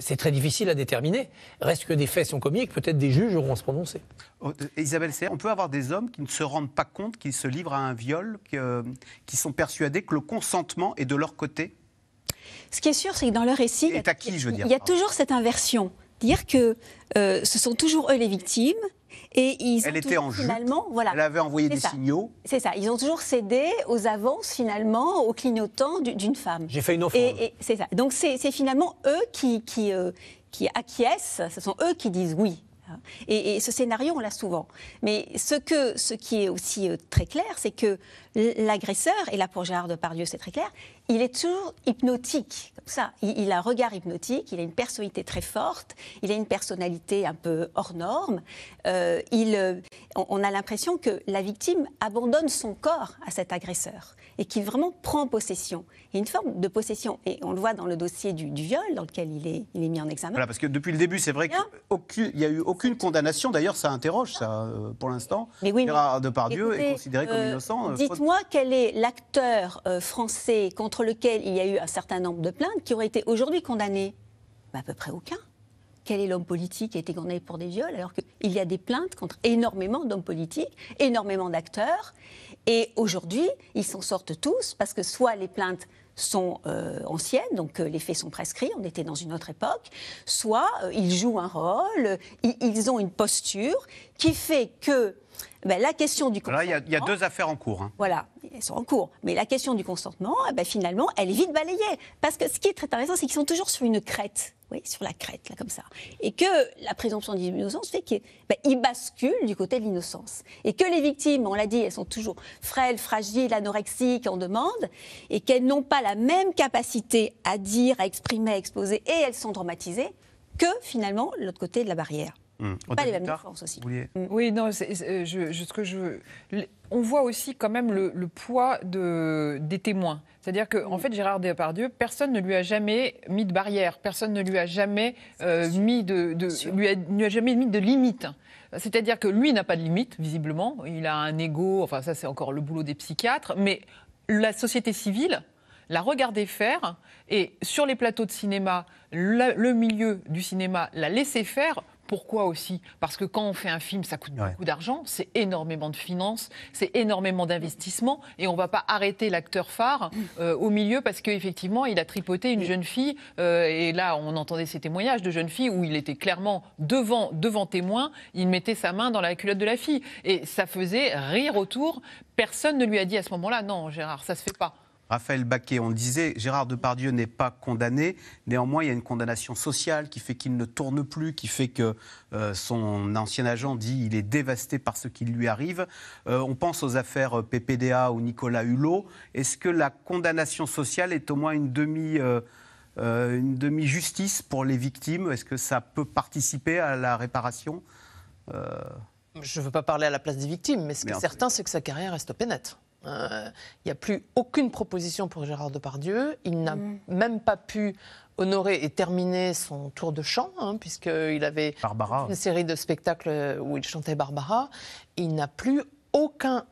c'est très difficile à déterminer. Reste que des faits sont commis et que peut-être des juges auront à se prononcer. Oh, euh, Isabelle Serre, on peut avoir des hommes qui ne se rendent pas compte qu'ils se livrent à un viol, qui euh, sont persuadés que le consentement est de leur côté Ce qui est sûr, c'est que dans le récit, il y a, il toujours cette inversion. Dire que ce sont toujours eux les victimes et ils elle était en finalement, voilà. Elle avait envoyé des signaux. C'est ça. Ils ont toujours cédé aux avances finalement, aux clignotants d'une femme. J'ai fait une offre. Et, c'est ça. Donc c'est finalement eux qui euh, qui, acquiescent. Ce sont eux qui disent oui. Et, ce scénario, on l'a souvent. Mais ce, que, ce qui est aussi euh, très clair, c'est que l'agresseur, et là pour Gérard Depardieu, c'est très clair, il est toujours hypnotique, comme ça. Il, a un regard hypnotique, il a une personnalité très forte, il a une personnalité un peu hors norme. Euh, il, euh, on, a l'impression que la victime abandonne son corps à cet agresseur et qu'il vraiment prend possession. Il y a une forme de possession, et on le voit dans le dossier du, viol dans lequel il est, il est mis en examen. Voilà, parce que depuis le début, c'est vrai qu'il n'y a eu aucune condamnation. D'ailleurs, ça interroge, ça, euh, pour l'instant. Mais oui, mais... Depardieu est considéré comme innocent. Dites-moi quel est l'acteur français contre contre lequel il y a eu un certain nombre de plaintes qui auraient été aujourd'hui condamnées À peu près aucun. Quel est l'homme politique qui a été condamné pour des viols alors qu'il y a des plaintes contre énormément d'hommes politiques, énormément d'acteurs Et aujourd'hui, ils s'en sortent tous parce que soit les plaintes sont euh, anciennes, donc euh, les faits sont prescrits, on était dans une autre époque, soit euh, ils jouent un rôle, ils ont une posture qui fait que ben, la question du consentement. il y, a deux affaires en cours. Hein. Voilà, elles sont en cours. Mais la question du consentement, eh ben, finalement, elle est vite balayée. Parce que ce qui est très intéressant, c'est qu'ils sont toujours sur une crête. Oui, sur la crête, là, comme ça. Et que la présomption d'innocence fait qu'ils ben, basculent du côté de l'innocence. Et que les victimes, on l'a dit, elles sont toujours frêles, fragiles, anorexiques, en demande, et qu'elles n'ont pas la même capacité à dire, à exprimer, à exposer, et elles sont dramatisées que finalement l'autre côté de la barrière. Mmh. Pas les force aussi. Mmh. Oui, non, c'est euh, ce que je, on voit aussi quand même le, poids de, des témoins. C'est-à-dire qu'en en mmh. fait, Gérard Depardieu, personne ne lui a jamais mis de barrière, personne ne lui a jamais euh, mis de, a, jamais mis de limite. C'est-à-dire que lui n'a pas de limite, visiblement. Il a un ego, enfin ça c'est encore le boulot des psychiatres, mais la société civile la regardé faire et sur les plateaux de cinéma, le milieu du cinéma l'a laissé faire pourquoi aussi Parce que quand on fait un film, ça coûte beaucoup d'argent, c'est énormément de finances, c'est énormément d'investissements et on ne va pas arrêter l'acteur phare mm. euh, au milieu parce qu'effectivement, il a tripoté une mm. jeune fille, euh, et là, on entendait ces témoignages de jeunes filles où il était clairement devant, devant témoin, il mettait sa main dans la culotte de la fille, et ça faisait rire autour. Personne ne lui a dit à ce moment-là, non, Gérard, ça se fait pas. Raphaël Baquet, on le disait, Gérard Depardieu n'est pas condamné. Néanmoins, il y a une condamnation sociale qui fait qu'il ne tourne plus, qui fait que euh, son ancien agent dit il est dévasté par ce qui lui arrive. Euh, on pense aux affaires PPDA ou Nicolas Hulot. Est-ce que la condamnation sociale est au moins une demi euh, justice pour les victimes Est-ce que ça peut participer à la réparation Je ne veux pas parler à la place des victimes, mais ce qui est certain, c'est que sa carrière reste au euh, il n'y a plus aucune proposition pour Gérard Depardieu. Il n'a mm. même pas pu honorer et terminer son tour de chant, hein, puisqu'il avait une série de spectacles où il chantait Barbara. Il n'a plus aucun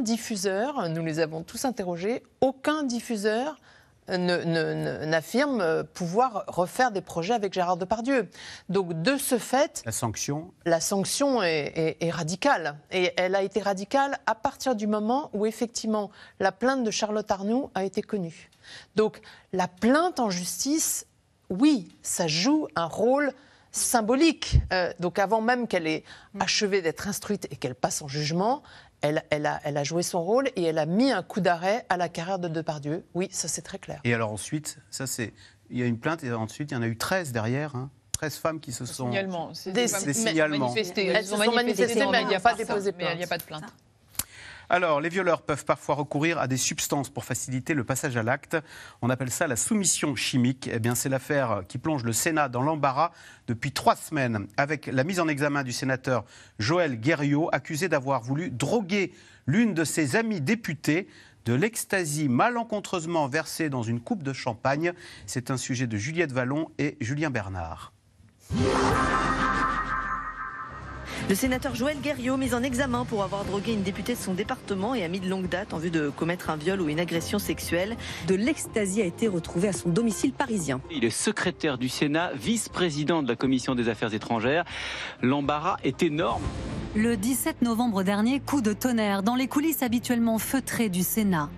diffuseur, nous les avons tous interrogés, aucun diffuseur n'affirme pouvoir refaire des projets avec Gérard Depardieu. Donc de ce fait, la sanction, la sanction est, radicale et elle a été radicale à partir du moment où effectivement la plainte de Charlotte Arnoux a été connue. Donc la plainte en justice, oui, ça joue un rôle symbolique. Euh, donc avant même qu'elle ait mm. achevé d'être instruite et qu'elle passe en jugement, elle, a, joué son rôle et elle a mis un coup d'arrêt à la carrière de Depardieu. Oui, ça c'est très clair. Et alors ensuite, ça c'est, il y a une plainte et ensuite il y en a eu 13 derrière. 13 hein. femmes qui se sont. des, signalements. Manifestées. Elles, sont manifestées, il n'y a pas déposé Mais il n'y a pas de plainte. Alors, les violeurs peuvent parfois recourir à des substances pour faciliter le passage à l'acte. On appelle ça la soumission chimique. Eh bien, c'est l'affaire qui plonge le Sénat dans l'embarras depuis trois semaines, avec la mise en examen du sénateur Joël Guerriot, accusé d'avoir voulu droguer l'une de ses amies députées de l'extasie malencontreusement versée dans une coupe de champagne. C'est un sujet de Juliette Vallon et Julien Bernard. Le sénateur Joël Guerriot, mis en examen pour avoir drogué une députée de son département et a mis de longue date en vue de commettre un viol ou une agression sexuelle. De l'extasie a été retrouvée à son domicile parisien. Il est secrétaire du Sénat, vice-président de la commission des affaires étrangères. L'embarras est énorme. Le 17 novembre dernier, coup de tonnerre dans les coulisses habituellement feutrées du Sénat.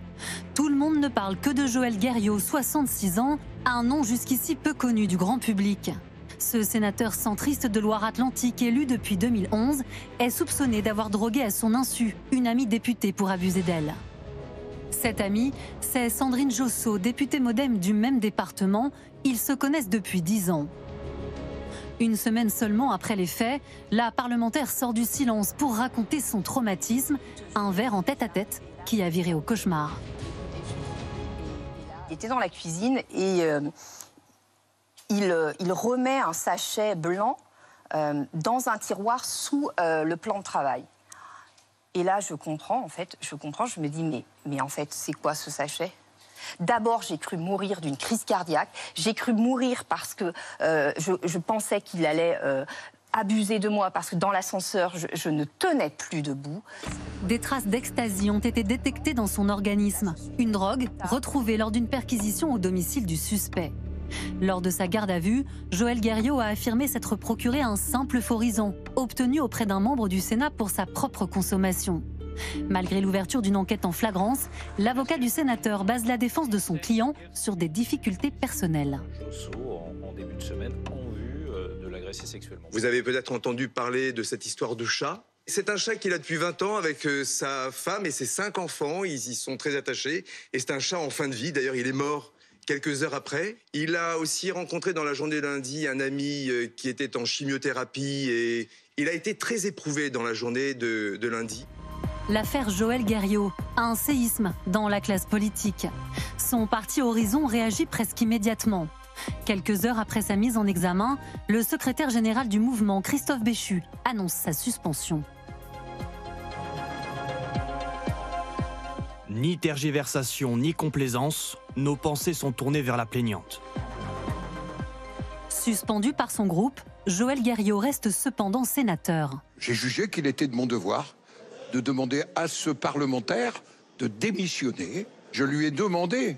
Tout le monde ne parle que de Joël Guerriot, 66 ans, un nom jusqu'ici peu connu du grand public. Ce sénateur centriste de Loire-Atlantique, élu depuis 2011, est soupçonné d'avoir drogué à son insu une amie députée pour abuser d'elle. Cette amie, c'est Sandrine Josso, députée modem du même département. Ils se connaissent depuis dix ans. Une semaine seulement après les faits, la parlementaire sort du silence pour raconter son traumatisme, un verre en tête-à-tête qui a viré au cauchemar. Il était dans la cuisine et euh, euh, il, remet un sachet blanc euh, dans un tiroir sous euh, le plan de travail. Et là, je comprends, en fait, je comprends, je me dis, mais, mais en fait, c'est quoi ce sachet D'abord, j'ai cru mourir d'une crise cardiaque. J'ai cru mourir parce que je, pensais qu'il allait abuser de moi, parce que dans l'ascenseur, je, je, ne tenais plus debout. Des traces d'extasie ont été détectées dans son organisme. Une drogue retrouvée lors d'une perquisition au domicile du suspect. Lors de sa garde à vue, Joël Guerriot a affirmé s'être procuré un simple forison, obtenu auprès d'un membre du Sénat pour sa propre consommation. Malgré l'ouverture d'une enquête en flagrance, l'avocat du sénateur base la défense de son client sur des difficultés personnelles. Vous avez peut-être entendu parler de cette histoire de chat c'est un chat qu'il a depuis 20 ans avec euh, sa femme et ses cinq enfants. Ils y sont très attachés. Et c'est un chat en fin de vie. D'ailleurs, il est mort quelques heures après. Il a aussi rencontré dans la journée de lundi un ami euh, qui était en chimiothérapie et il a été très éprouvé dans la journée de, lundi. L'affaire Joël Guerriot a un séisme dans la classe politique. Son parti Horizon réagit presque immédiatement. Quelques heures après sa mise en examen, le secrétaire général du mouvement, Christophe Béchu, annonce sa suspension. Ni tergiversation, ni complaisance, nos pensées sont tournées vers la plaignante. Suspendu par son groupe, Joël Guerriot reste cependant sénateur. J'ai jugé qu'il était de mon devoir de demander à ce parlementaire de démissionner. Je lui ai demandé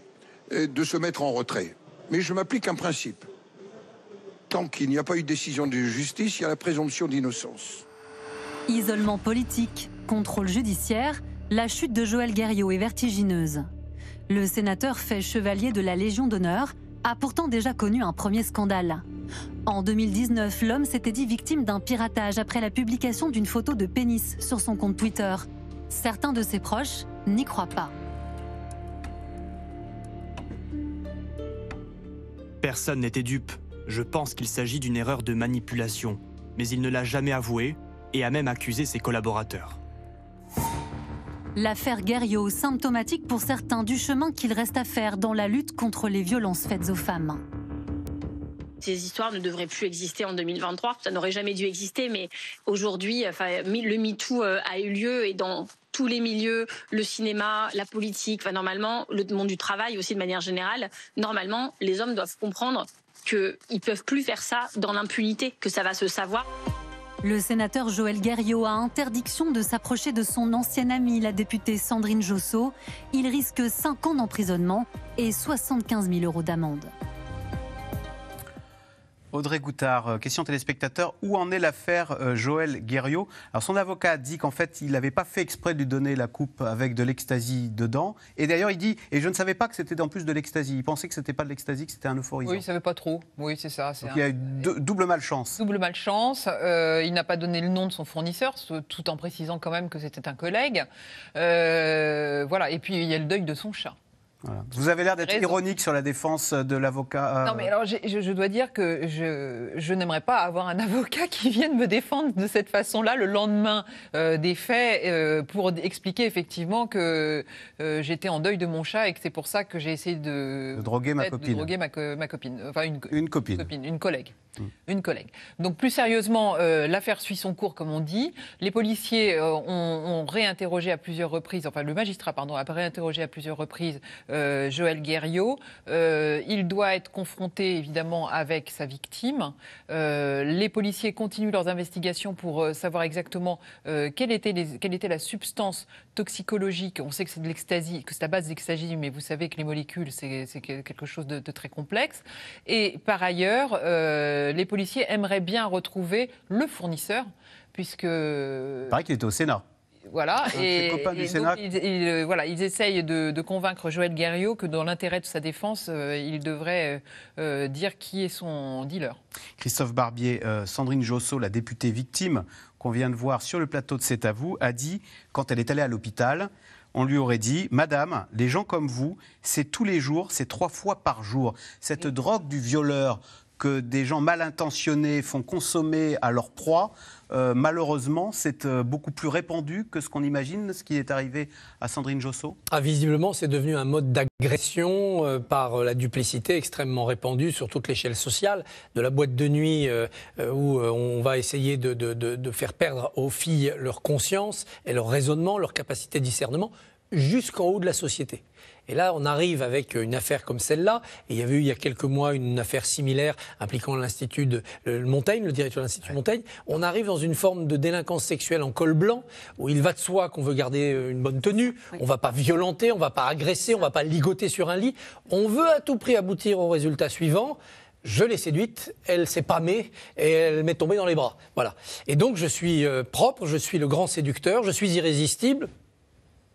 euh, de se mettre en retrait. Mais je m'applique un principe. Tant qu'il n'y a pas eu de décision de justice, il y a la présomption d'innocence. Isolement politique, contrôle judiciaire, la chute de Joël Guerriot est vertigineuse le sénateur fait chevalier de la Légion d'honneur, a pourtant déjà connu un premier scandale. En 2019, l'homme s'était dit victime d'un piratage après la publication d'une photo de pénis sur son compte Twitter. Certains de ses proches n'y croient pas. Personne n'était dupe. Je pense qu'il s'agit d'une erreur de manipulation, mais il ne l'a jamais avoué et a même accusé ses collaborateurs. L'affaire Guerriot, symptomatique pour certains du chemin qu'il reste à faire dans la lutte contre les violences faites aux femmes. Ces histoires ne devraient plus exister en 2023. Ça n'aurait jamais dû exister, mais aujourd'hui, enfin, le MeToo euh, a eu lieu et dans tous les milieux, le cinéma, la politique, normalement, le monde du travail aussi de manière générale, normalement, les hommes doivent comprendre qu'ils ne peuvent plus faire ça dans l'impunité, que ça va se savoir. Le sénateur Joël Guerriot a interdiction de s'approcher de son ancienne amie, la députée Sandrine Josso. Il risque 5 ans d'emprisonnement et 75 000 euros d'amende. Audrey Goutard, euh, question téléspectateur. Où en est l'affaire euh, Joël Guerriot Alors, son avocat dit qu'en fait, il n'avait pas fait exprès de lui donner la coupe avec de l'extasie dedans. Et d'ailleurs, il dit Et je ne savais pas que c'était en plus de l'extasie Il pensait que ce n'était pas de l'ecstasy, que c'était un euphorisant. Oui, il ne savait pas trop. Oui, c'est ça. Donc, il y a eu double malchance. Double malchance. Euh, il n'a pas donné le nom de son fournisseur, tout en précisant quand même que c'était un collègue. voilà. Et puis, il y a le deuil de son chat. Vous avez l'air d'être ironique sur la défense de l'avocat. Euh, non, mais alors je, dois dire que je, n'aimerais pas avoir un avocat qui vienne me défendre de cette façon-là le lendemain euh, des faits euh, pour expliquer effectivement que j'étais en deuil de mon chat et que c'est pour ça que j'ai essayé de, droguer, ma copine. De ma, copine. Enfin, copine. Une copine, une collègue. Une collègue. Donc plus sérieusement, euh, l'affaire suit son cours, comme on dit. Les policiers euh, ont, réinterrogé à plusieurs reprises, enfin le magistrat, pardon, a réinterrogé à plusieurs reprises euh, Joël Guerriot. il doit être confronté évidemment avec sa victime. les policiers continuent leurs investigations pour savoir exactement quelle était, les, était la substance toxicologique. On sait que c'est de l'extasie que c'est à base d'extasie mais vous savez que les molécules, c'est quelque chose de, de, très complexe. Et par ailleurs, euh, les policiers aimeraient bien retrouver le fournisseur, puisque... Il paraît qu'il était au Sénat. Voilà, euh, et, ils, euh, voilà, ils essayent de, convaincre Joël Guerriot que dans l'intérêt de sa défense, il devrait dire qui est son dealer. Christophe Barbier, Sandrine Josso, la députée victime qu'on vient de voir sur le plateau de C'est à vous, a dit, quand elle est allée à l'hôpital, on lui aurait dit Madame, les gens comme vous, c'est tous les jours, c'est trois fois par jour. Cette drogue du violeur, que des gens mal intentionnés font consommer à leur proie, euh, malheureusement, c'est euh, beaucoup plus répandu que ce qu'on imagine, ce qui est arrivé à Sandrine Josso ah, Visiblement, c'est devenu un mode d'agression euh, par la duplicité extrêmement répandue sur toute l'échelle sociale, de la boîte de nuit où on va essayer de, de faire perdre aux filles leur conscience et leur raisonnement, leur capacité de discernement, jusqu'en haut de la société. Et là, on arrive avec euh, une affaire comme celle-là. il y avait eu il y a quelques mois une affaire similaire impliquant l'Institut de Montaigne, le directeur de l'Institut de Montaigne. On arrive dans une forme de délinquance sexuelle en col blanc, où il va de soi qu'on veut garder euh, une bonne tenue, on ne va pas violenter, on ne va pas agresser, on ne va pas ligoter sur un lit. On veut à tout prix aboutir au résultat suivant. Je l'ai séduite, elle s'est pâmée et elle m'est tombée dans les bras. Voilà. Et donc je suis euh, propre, je suis le grand séducteur, je suis irrésistible,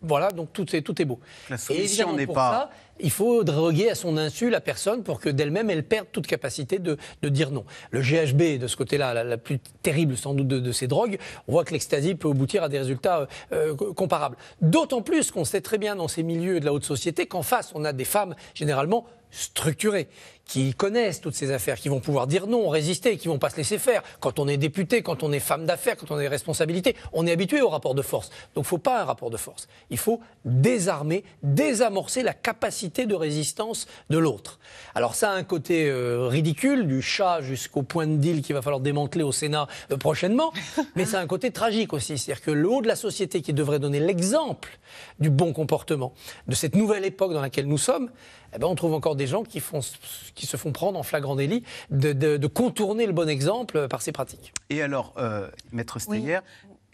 voilà, donc tout est, tout est beau. La solution n'est pas. il faut droguer à son insu la personne pour que d'elle-même, elle perde toute capacité de, dire non. Le GHB, de ce côté-là, la, plus terrible sans doute de, ces drogues, on voit que l'ecstasy peut aboutir à des résultats euh, euh, comparables. D'autant plus qu'on sait très bien dans ces milieux de la haute société qu'en face, on a des femmes généralement structurés, qui connaissent toutes ces affaires, qui vont pouvoir dire non, résister, qui vont pas se laisser faire. Quand on est député, quand on est femme d'affaires, quand on est responsabilité, on est habitué au rapport de force. Donc, faut pas un rapport de force. Il faut désarmer, désamorcer la capacité de résistance de l'autre. Alors ça a un côté euh, ridicule, du chat jusqu'au point de deal qu'il va falloir démanteler au Sénat euh, prochainement, mais ça a un côté tragique aussi, c'est-à-dire que le haut de la société qui devrait donner l'exemple du bon comportement, de cette nouvelle époque dans laquelle nous sommes, eh ben, on trouve encore des gens qui, font, se font prendre en flagrant délit de, contourner le bon exemple par ces pratiques. Et alors, euh, Maître Steyer,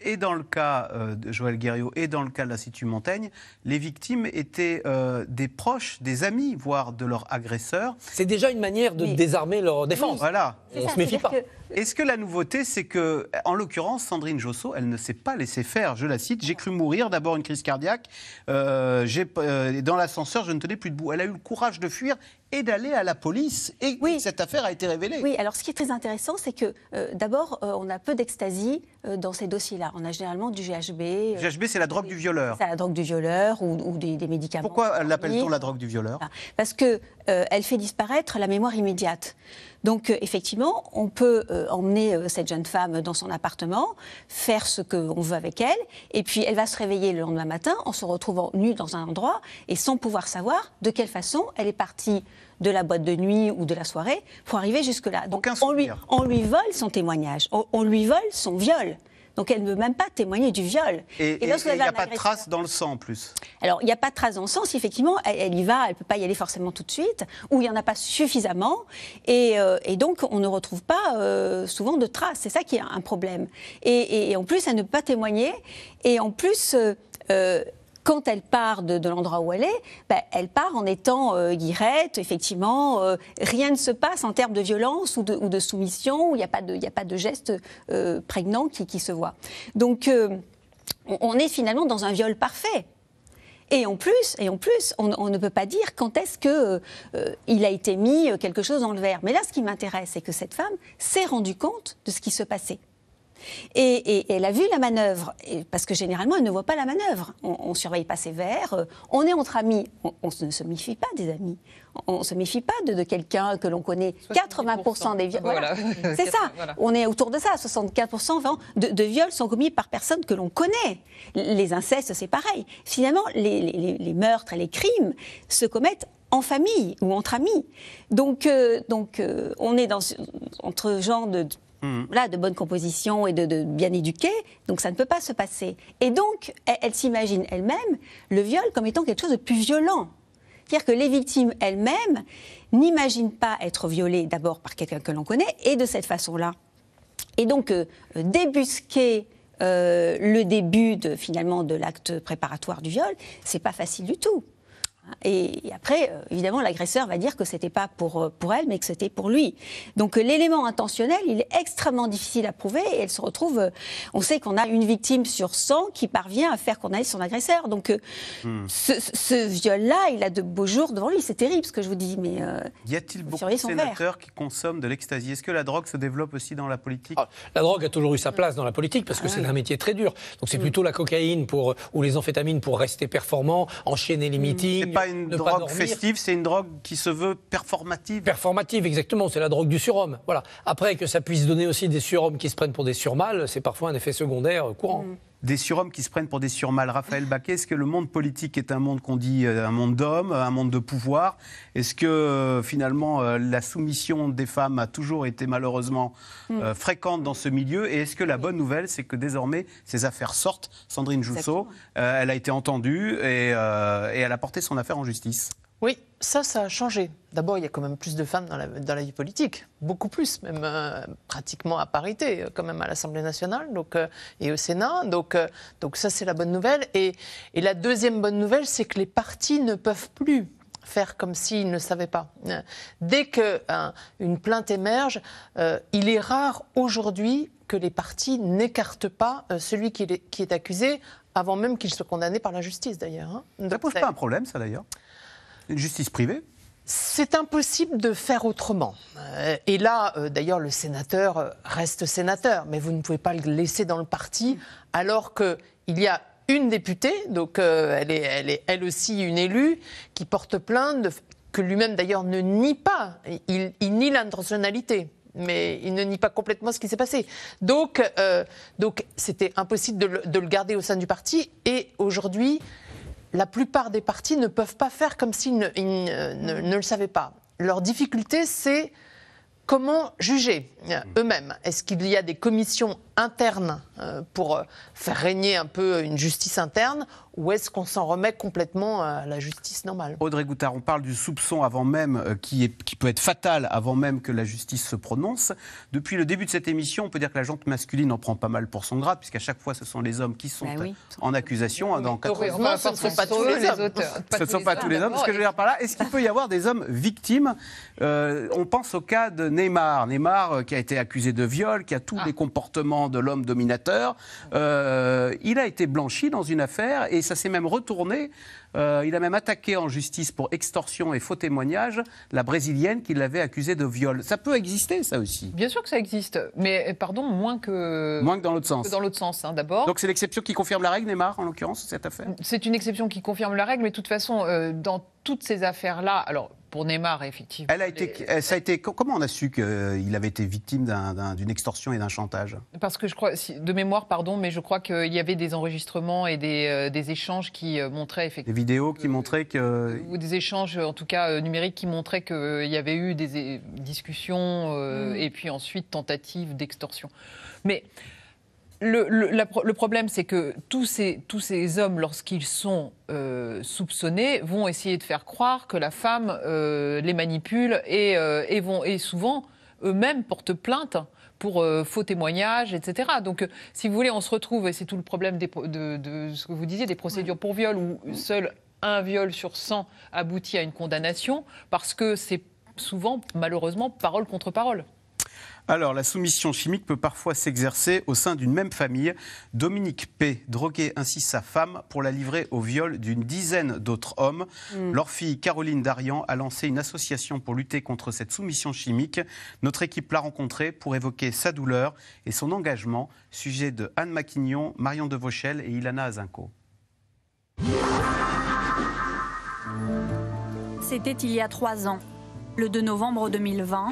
euh, et dans le cas de Joël Guerriot et dans le cas de la Montaigne, les victimes étaient euh, des proches, des amis, voire de leurs agresseurs. C'est déjà une manière de désarmer leur défense. voilà. On se méfie pas. Est-ce que la nouveauté, c'est que, en l'occurrence, Sandrine Josso, elle ne s'est pas laissée faire. Je la cite J'ai cru mourir, d'abord une crise cardiaque. Euh, dans l'ascenseur, je ne tenais plus debout. Elle a eu le courage de fuir et d'aller à la police. Et oui. cette affaire a été révélée. Oui, alors ce qui est très intéressant, c'est que euh, d'abord, euh, on a peu d'extasie euh, dans ces dossiers-là. On a généralement du GHB. GHB, c'est la drogue du violeur. C'est la drogue du violeur ou, des, des, médicaments. Pourquoi l'appelle-t-on la drogue du violeur Parce qu'elle fait disparaître la mémoire immédiate. Donc euh, effectivement, on peut euh, emmener euh, cette jeune femme dans son appartement, faire ce qu'on veut avec elle, et puis elle va se réveiller le lendemain matin en se retrouvant nue dans un endroit et sans pouvoir savoir de quelle façon elle est partie de la boîte de nuit ou de la soirée pour arriver jusque-là. Donc on lui, on lui vole son témoignage, on lui vole son viol. Donc elle ne veut même pas témoigner du viol. Et, il n'y a pas de trace dans le sang en plus. Alors il n'y a pas de trace dans le sang. Si effectivement elle, y va, elle ne peut pas y aller forcément tout de suite, ou il n'y en a pas suffisamment, euh, et, donc on ne retrouve pas euh, souvent de traces. C'est ça qui est un problème. Et, en plus elle ne peut pas témoigner, et en plus. Euh, quand elle part de, l'endroit où elle est, bah, elle part en étant euh, guirette, effectivement, euh, rien ne se passe en termes de violence ou de, ou de soumission, il n'y a, pas de, a pas de geste euh, prégnant qui, se voit. Donc, euh, on est finalement dans un viol parfait. Et en plus, et en plus on, ne peut pas dire quand est-ce que il a été mis quelque chose dans le verre. Mais là, ce qui m'intéresse, c'est que cette femme s'est rendue compte de ce qui se passait. Et, elle a vu la manœuvre, parce que généralement, elle ne voit pas la manœuvre. On ne surveille pas ses verres, euh, on est entre amis, on, ne se méfie pas des amis. On ne se méfie pas de, quelqu'un que l'on connaît. 80% des viols. C'est ça. On est autour de ça. 75% de, de, viols sont commis par personnes que l'on connaît. Les incestes, c'est pareil. Finalement, les, meurtres et les crimes se commettent en famille ou entre amis. Donc, euh, donc euh, on est dans, entre gens de Mhm. là de bonne composition et de, bien éduquée. Donc ça ne peut pas se passer. Et donc, elle, s'imagine elle-même le viol comme étant quelque chose de plus violent. C'est-à-dire que les victimes elles-mêmes n'imaginent pas être violées d'abord par quelqu'un que l'on connaît et de cette façon-là. Et donc, euh, débusquer euh, le début finalement de l'acte préparatoire du viol, c'est pas facile du tout. Et, après, euh, évidemment, l'agresseur va dire que c'était pas pour, euh, pour elle, mais que c'était pour lui. Donc euh, l'élément intentionnel, il est extrêmement difficile à prouver et elle se retrouve. on sait qu'on a une victime sur 100 qui parvient à faire aille son agresseur. Donc hmm. ce, viol-là, il a de beaux jours devant lui. C'est terrible ce que je vous dis, mais. y a-t-il beaucoup de sénateurs qui consomment de l'ecstasy Est-ce que la drogue se développe aussi dans la politique ah, La drogue a toujours eu sa place dans la politique parce que ah c'est un métier très dur. Donc c'est hmm. plutôt la cocaïne pour, ou les amphétamines pour rester performant, enchaîner les hmm. meetings une drogue festive, c'est une drogue qui se veut performative. Performative, exactement. C'est la drogue du surhomme. Voilà. Après, que ça puisse donner aussi des surhommes qui se prennent pour des surmâles, c'est parfois un effet secondaire courant. Mm des surhommes qui se prennent pour des surmâles. Raphaël Baquet, est-ce que le monde politique est un monde qu'on dit euh, un monde d'hommes, euh, un monde de pouvoir Est-ce que euh, finalement la soumission des femmes a toujours été malheureusement mm. fréquente dans ce milieu Et est-ce que la bonne nouvelle, c'est que désormais ces affaires sortent Sandrine Jousseau, elle a été entendue et elle a porté son affaire en justice. Oui, ça, ça a changé. D'abord, il y a quand même plus de femmes dans la, vie politique, beaucoup plus, même euh, pratiquement à parité, euh, quand même à l'Assemblée nationale euh, et au Sénat. Donc, ça, c'est la bonne nouvelle. Et, la deuxième bonne nouvelle, c'est que les partis ne peuvent plus faire comme s'ils ne savaient pas. Dès que une plainte émerge, il est rare aujourd'hui que les partis n'écartent pas celui qui est, accusé avant même qu'il soit condamné par la justice d'ailleurs. Hein. ne pose pas un problème, ça d'ailleurs justice privée c'est impossible de faire autrement. Euh, et là, euh, d'ailleurs, le sénateur euh, reste sénateur, mais vous ne pouvez pas le laisser dans le parti alors qu'il y a une députée, donc elle, est, elle est elle aussi une élue, qui porte plainte, que lui-même d'ailleurs ne nie pas. Il, nie l'intentionnalité mais il ne nie pas complètement ce qui s'est passé. Donc, donc c'était impossible de le, de le, garder au sein du parti. Et aujourd'hui, la plupart des partis ne peuvent pas faire comme s'ils ne, le savaient pas. Leur difficulté, c'est comment juger euh, eux-mêmes Est-ce qu'il y a des commissions internes euh, pour euh, faire régner un peu une justice interne ou est-ce qu'on s'en remet complètement à la justice normale Audrey Goutard, on parle du soupçon avant même, euh, qui, est, qui peut être fatal avant même que la justice se prononce. Depuis le début de cette émission, on peut dire que la jante masculine en prend pas mal pour son grade, puisqu'à chaque fois, ce sont les hommes qui sont bah en accusation. Hein, dans heureusement, ce ne sont pas tous les hommes. Ce ne sont pas tous les hommes. que je là, est-ce qu'il peut y avoir des hommes victimes euh, On pense au cas de Neymar. Neymar euh, qui a été accusé de viol, qui a tous ah. les comportements de l'homme dominateur. il a été blanchi dans une affaire et et ça s'est même retourné. Euh, il a même attaqué en justice pour extorsion et faux témoignage la brésilienne qui l'avait accusé de viol. Ça peut exister, ça aussi. Bien sûr que ça existe, mais euh, pardon, moins que. Moins que dans l'autre sens. Que dans l'autre sens, hein, d'abord. Donc c'est l'exception qui confirme la règle, Neymar, en l'occurrence, cette affaire C'est une exception qui confirme la règle, mais de toute façon, euh, dans toutes ces affaires-là, alors pour Neymar, effectivement. Elle a été, eh, ça a été, comment on a su qu'il euh, avait été victime d'une extorsion et d'un chantage Parce que je crois, de mémoire, pardon, mais je crois qu'il y avait des enregistrements et des, euh, échanges qui euh, montraient effectivement. Des vidéos qui montraient que. Ou des échanges, en tout cas numériques, qui montraient qu'il y avait eu des discussions mm. et puis ensuite tentatives d'extorsion. Mais le, problème, c'est que tous ces, hommes, lorsqu'ils sont euh, soupçonnés, vont essayer de faire croire que la femme euh, les manipule euh, et, vont, et souvent eux-mêmes portent plainte pour faux témoignages, etc. Donc, si vous voulez, on se retrouve, et c'est tout le problème de, de, ce que vous disiez, des procédures pour viol, où seul un viol sur 100 aboutit à une condamnation, parce que c'est souvent, malheureusement, parole contre parole. Alors, la soumission chimique peut parfois s'exercer au sein d'une même famille. Dominique P. droguait ainsi sa femme pour la livrer au viol d'une dizaine d'autres hommes. Hmm. Leur fille Caroline Darian a lancé une association pour lutter contre cette soumission chimique. Notre équipe l'a rencontrée pour évoquer sa douleur et son engagement. Sujet de Anne Maquignon, Marion Devauchel et Ilana Azinko. C'était il y a trois ans, le 2 novembre 2020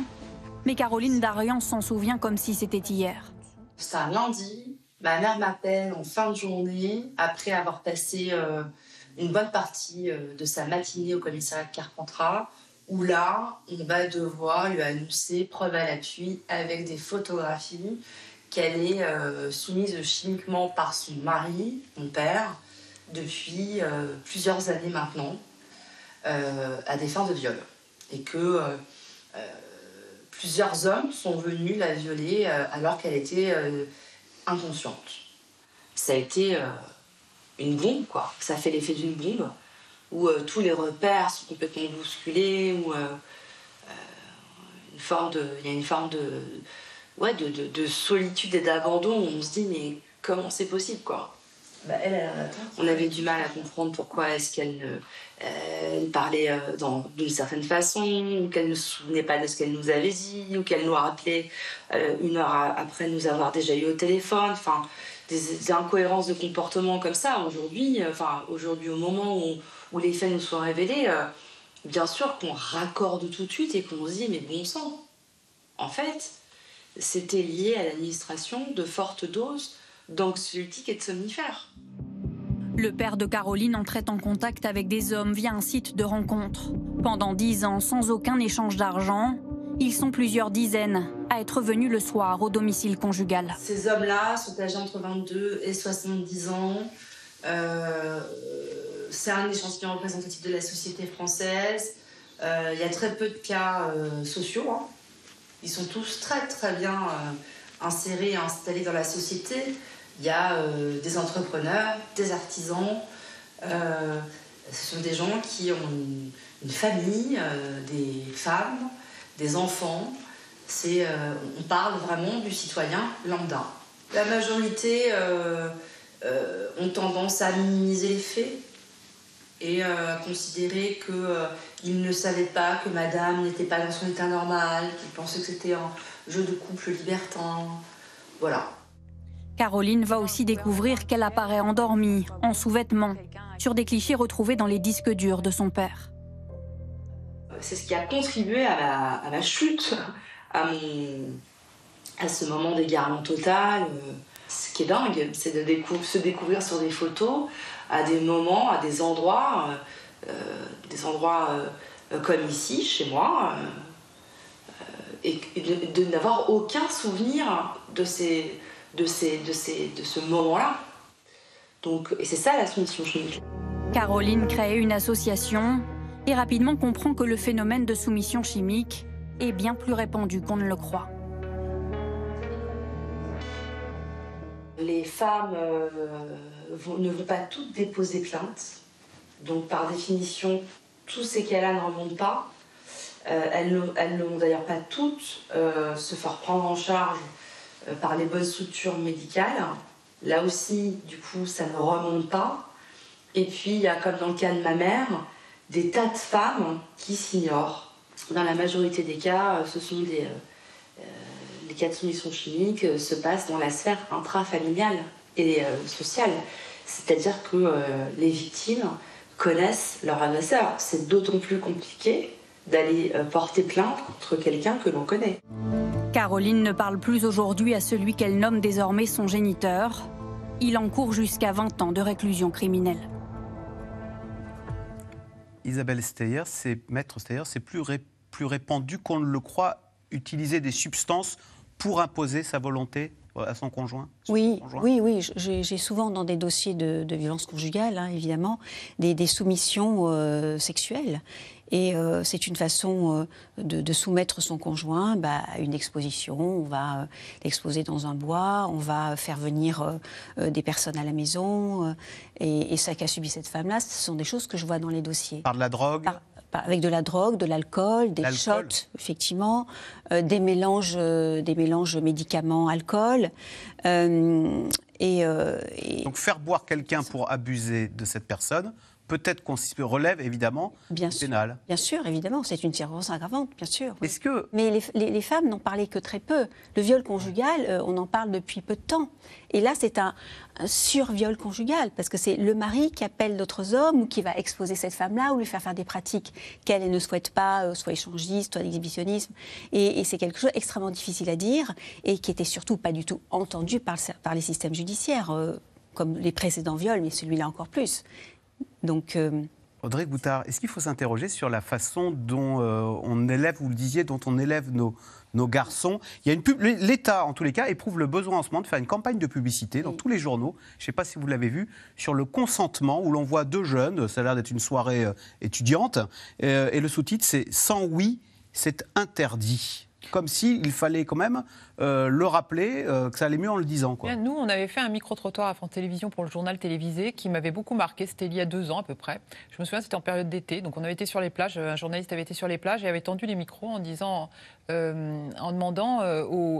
mais Caroline Darian s'en souvient comme si c'était hier. C'est un lundi, ma mère m'appelle en fin de journée, après avoir passé euh, une bonne partie euh, de sa matinée au commissariat de Carpentras, où là, on va devoir lui annoncer preuve à l'appui avec des photographies qu'elle est euh, soumise chimiquement par son mari, mon père, depuis plusieurs années maintenant, à des fins de viol. Et que plusieurs hommes sont venus la violer euh, alors qu'elle était euh, inconsciente. Ça a été euh, une bombe, quoi. Ça fait l'effet d'une bombe où tous les repères sont complètement bousculés, où il y a une forme de, de solitude et d'abandon. On se dit mais comment c'est possible, quoi bah, On avait du mal à comprendre pourquoi est-ce qu'elle euh, parlait euh, d'une certaine façon, ou qu'elle ne se souvenait pas de ce qu'elle nous avait dit, ou qu'elle nous a rappelé euh, une heure après nous avoir déjà eu au téléphone. Enfin, des, incohérences de comportement comme ça aujourd'hui. Enfin, aujourd'hui, au moment où, où, les faits nous sont révélés, bien sûr qu'on raccorde tout de suite et qu'on se dit mais bon sang. En fait, c'était lié à l'administration de fortes doses donc, d'anxiolytiques et de somnifère. Le père de Caroline entrait en contact avec des hommes via un site de rencontre. Pendant dix ans, sans aucun échange d'argent, ils sont plusieurs dizaines à être venus le soir au domicile conjugal. Ces hommes-là sont âgés entre 22 et 70 ans. Euh, c'est un échantillon représentatif de la société française. Euh, il y a très peu de cas euh, sociaux. Hein. Ils sont tous très très bien insérés et installés dans la société. Il y a euh, des entrepreneurs, des artisans, euh, ce sont des gens qui ont une, famille, euh, des femmes, des enfants. C'est, on parle vraiment du citoyen lambda. La majorité ont tendance à minimiser les faits et à considérer qu'ils ne savaient pas que madame n'était pas dans son état normal, qu'ils pensaient que c'était un jeu de couple libertin. Voilà. Caroline va aussi découvrir qu'elle apparaît endormie, en sous-vêtements, sur des clichés retrouvés dans les disques durs de son père. C'est ce qui a contribué à ma, chute, à, ce moment d'égarement total. Ce qui est dingue, c'est de se découvrir sur des photos, à des moments, à des endroits, euh, des endroits euh, comme ici, chez moi, euh, et, de n'avoir aucun souvenir de ces, de, ces, de, ces, de ce moment-là. Donc, et c'est ça la soumission chimique. Caroline crée une association et rapidement comprend que le phénomène de soumission chimique est bien plus répandu qu'on ne le croit. Les femmes euh, ne vont pas toutes déposer plainte. Donc par définition, tous ces cas-là ne remontent pas. Euh, elles, ne, elles, vont d'ailleurs pas toutes euh, se faire prendre en charge euh, par les bonnes structures médicales. Là aussi, du coup, ça ne remonte pas. Et puis, il y a, comme dans le cas de ma mère, des tas de femmes qui s'ignorent. Dans la majorité des cas, euh, ce sont des. Euh, les cas de soumission chimique se passent dans la sphère intrafamiliale et sociale. C'est-à-dire que les victimes connaissent leur agresseur. C'est d'autant plus compliqué d'aller porter plainte contre quelqu'un que l'on connaît. Caroline ne parle plus aujourd'hui à celui qu'elle nomme désormais son géniteur. Il encourt jusqu'à 20 ans de réclusion criminelle. Isabelle Steyer, c'est maître Steyer, c'est plus, plus répandu qu'on ne le croit utiliser des substances pour imposer sa volonté euh, à son conjoint Oui, oui, oui. J'ai souvent dans des dossiers de, de violence conjugale, hein, évidemment, des, soumissions euh, sexuelles. Et euh, c'est une façon euh, de, soumettre son conjoint bah, à une exposition. On va euh, l'exposer dans un bois, on va faire venir des personnes à la maison. et, ça qu'a subi cette femme-là, ce sont des choses que je vois dans les dossiers. Par de la drogue avec de la drogue, de l'alcool, des shots, effectivement, des mélanges, des mélanges médicaments, alcool. et, Donc faire boire quelqu'un pour abuser de cette personne, peut-être relève évidemment bien pénal. Bien sûr, évidemment, c'est une circonstance aggravante, bien sûr. Mais les, femmes n'en parlaient que très peu. Le viol conjugal, euh, on en parle depuis peu de temps. Et là, c'est un, sur surviol conjugal, parce que c'est le mari qui appelle d'autres hommes ou qui va exposer cette femme-là ou lui faire faire des pratiques qu'elle ne souhaite pas, euh, soit échangiste, soit d'exhibitionnisme. Et, c'est quelque chose d'extrêmement difficile à dire et qui était surtout pas du tout entendu par, par les systèmes judiciaires. Euh, comme les précédents viols, mais celui-là encore plus. Donc. Audrey euh, Goutard, est-ce qu'il faut s'interroger sur la façon dont euh, on élève, vous le disiez, dont on élève nos, garçons Il L'État, en tous les cas, éprouve le besoin en ce moment de faire une campagne de publicité dans tous les journaux, je ne sais pas si vous l'avez vu, sur le consentement, où l'on voit deux jeunes, ça a l'air d'être une soirée euh, étudiante, et le sous-titre, c'est Sans oui, c'est interdit comme s'il fallait quand même euh, le rappeler, euh, que ça allait mieux en le disant. Quoi. Nous, on avait fait un micro-trottoir à France Télévisions pour le journal télévisé qui m'avait beaucoup marqué. C'était il y a deux ans à peu près. Je me souviens, c'était en période d'été. Donc, on avait été sur les plages. Euh, un journaliste avait été sur les plages et avait tendu les micros en disant, en demandant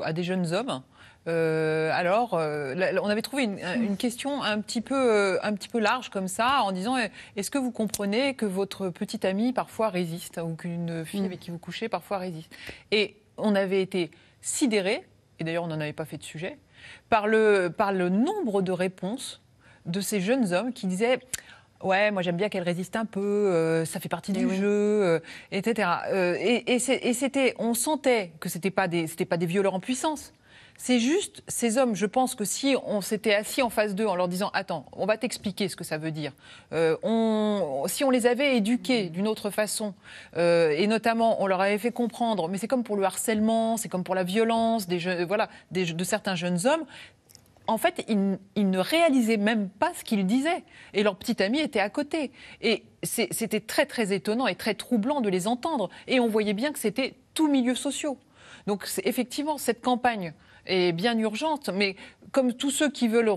à des jeunes hommes. alors, on avait trouvé une, question un petit, peu, un petit peu large comme ça, en disant est-ce que vous comprenez que votre petite amie parfois résiste, ou qu'une fille mm. avec qui vous couchez parfois résiste Et on avait été sidérés, et d'ailleurs on n'en avait pas fait de sujet, par le, par le nombre de réponses de ces jeunes hommes qui disaient Ouais, moi j'aime bien qu'elle résiste un peu, euh, ça fait partie du jeu, etc. Euh, et, euh, et c'était, on sentait que c'était pas pas des violeurs en puissance, c'est juste ces hommes. Je pense que si on s'était assis en face d'eux en leur disant Attends, on va t'expliquer ce que ça veut dire. Euh, si on les avait éduqués d'une autre façon, euh, et notamment on leur avait fait comprendre, mais c'est comme pour le harcèlement, c'est comme pour la violence voilà, de certains jeunes hommes, en fait, ils, ils, ne réalisaient même pas ce qu'ils disaient. Et leur petit ami était à côté. Et c'était très, très étonnant et très troublant de les entendre. Et on voyait bien que c'était tout milieu sociaux. Donc, effectivement, cette campagne est bien urgente. Mais comme tous ceux qui veulent.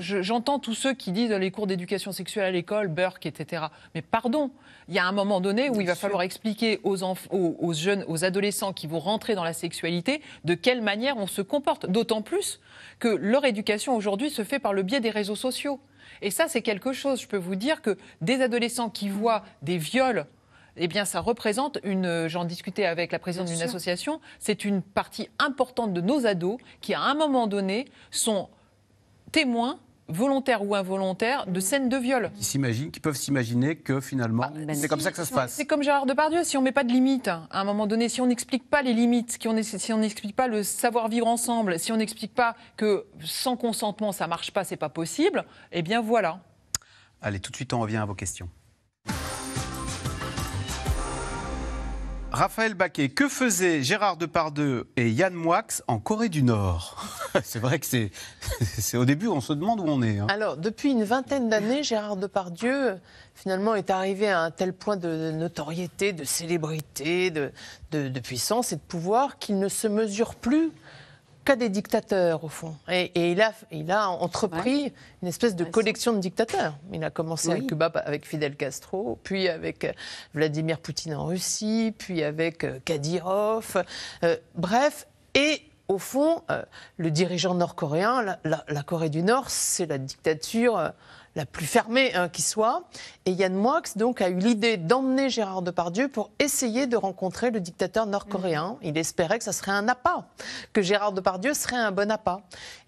J'entends tous ceux qui disent les cours d'éducation sexuelle à l'école, Burke, etc. Mais pardon, il y a un moment donné où il va falloir expliquer aux, aux, jeunes, aux adolescents qui vont rentrer dans la sexualité, de quelle manière on se comporte. D'autant plus que leur éducation aujourd'hui se fait par le biais des réseaux sociaux. Et ça, c'est quelque chose, je peux vous dire, que des adolescents qui voient des viols eh bien, ça représente une. Euh, j'en discutais avec la présidente d'une association. C'est une partie importante de nos ados qui, à un moment donné, sont témoins volontaires ou involontaires, de scènes de viol. Qui, s'imaginent, peuvent s'imaginer que finalement, ah, bah c'est comme ça que ça se passe. C'est comme Gérard Depardieu, si on ne met pas de limites, hein. à un moment donné, si on n'explique pas les limites, si on n'explique pas le savoir-vivre ensemble, si on n'explique pas que sans consentement, ça marche pas, c'est pas possible, eh bien voilà. Allez, tout de suite, on revient à vos questions. Raphaël Baquet, que faisaient Gérard Depardieu et Yann Moix en Corée du Nord C'est vrai que c'est, au début, on se demande où on est. Hein. Alors, depuis une vingtaine d'années, Gérard Depardieu, finalement, est arrivé à un tel point de notoriété, de célébrité, de puissance et de pouvoir qu'il ne se mesure plus des dictateurs, au fond. Et, il, a, il a entrepris une espèce de collection de dictateurs. Il a commencé avec Cuba avec Fidel Castro, puis avec euh, Vladimir Poutine en Russie, puis avec euh, Kadyrov. Euh, bref, et au fond, le dirigeant nord-coréen, la, Corée du Nord, c'est la dictature la plus fermée hein, qui soit. Et Yann Moix donc a eu l'idée d'emmener Gérard Depardieu pour essayer de rencontrer le dictateur nord-coréen. Mm. Il espérait que ça serait un appât, que Gérard Depardieu serait un bon appât.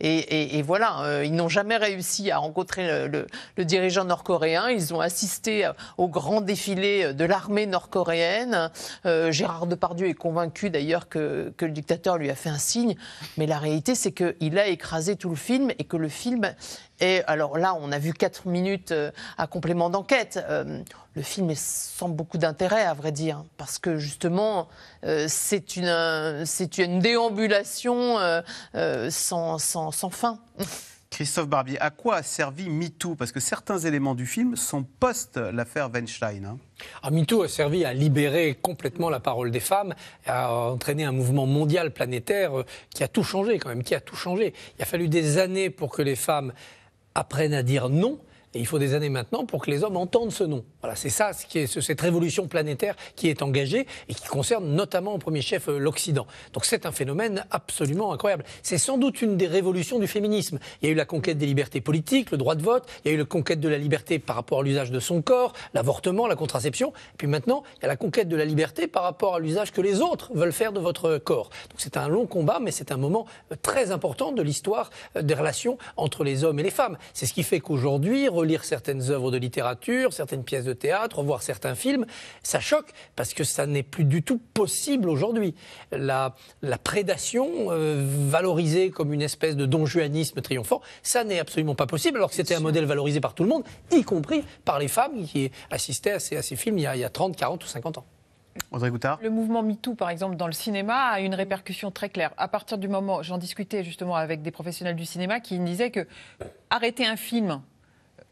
Et, voilà, euh, ils n'ont jamais réussi à rencontrer le, dirigeant nord-coréen. Ils ont assisté euh, au grand défilé euh, de l'armée nord-coréenne. Gérard Depardieu est convaincu d'ailleurs que le dictateur lui a fait un signe, mais la réalité c'est qu'il a écrasé tout le film et que le film et alors là, on a vu 4 minutes euh, à complément d'enquête. Euh, le film est sans beaucoup d'intérêt, à vrai dire, parce que justement, euh, c'est une, une déambulation sans, fin. Christophe Barbier, à quoi a servi MeToo Parce que certains éléments du film sont post l'affaire Weinstein. Hein. Ah, MeToo a servi à libérer complètement la parole des femmes, à entraîner un mouvement mondial planétaire qui a tout changé quand même, qui a tout changé. Il a fallu des années pour que les femmes apprennent à dire non et il faut des années maintenant pour que les hommes entendent ce nom. Voilà, c'est ça, ce qui est, cette révolution planétaire qui est engagée et qui concerne notamment au premier chef euh, l'Occident. Donc c'est un phénomène absolument incroyable. C'est sans doute une des révolutions du féminisme. Il y a eu la conquête des libertés politiques, le droit de vote, il y a eu la conquête de la liberté par rapport à l'usage de son corps, l'avortement, la contraception. Et puis maintenant, il y a la conquête de la liberté par rapport à l'usage que les autres veulent faire de votre corps. Donc c'est un long combat, mais c'est un moment euh, très important de l'histoire euh, des relations entre les hommes et les femmes. C'est ce qui fait qu'aujourd'hui, lire certaines œuvres de littérature, certaines pièces de théâtre, voir certains films, ça choque parce que ça n'est plus du tout possible aujourd'hui. La, la, prédation euh, valorisée comme une espèce de donjuanisme triomphant, ça n'est absolument pas possible alors que c'était un modèle valorisé par tout le monde, y compris par les femmes qui assistaient à ces, films il y, a, 30, 40 ou 50 ans. Audrey Goutard. Le mouvement MeToo, par exemple, dans le cinéma, a une répercussion très claire. À partir du moment, j'en discutais justement avec des professionnels du cinéma qui me disaient que arrêter un film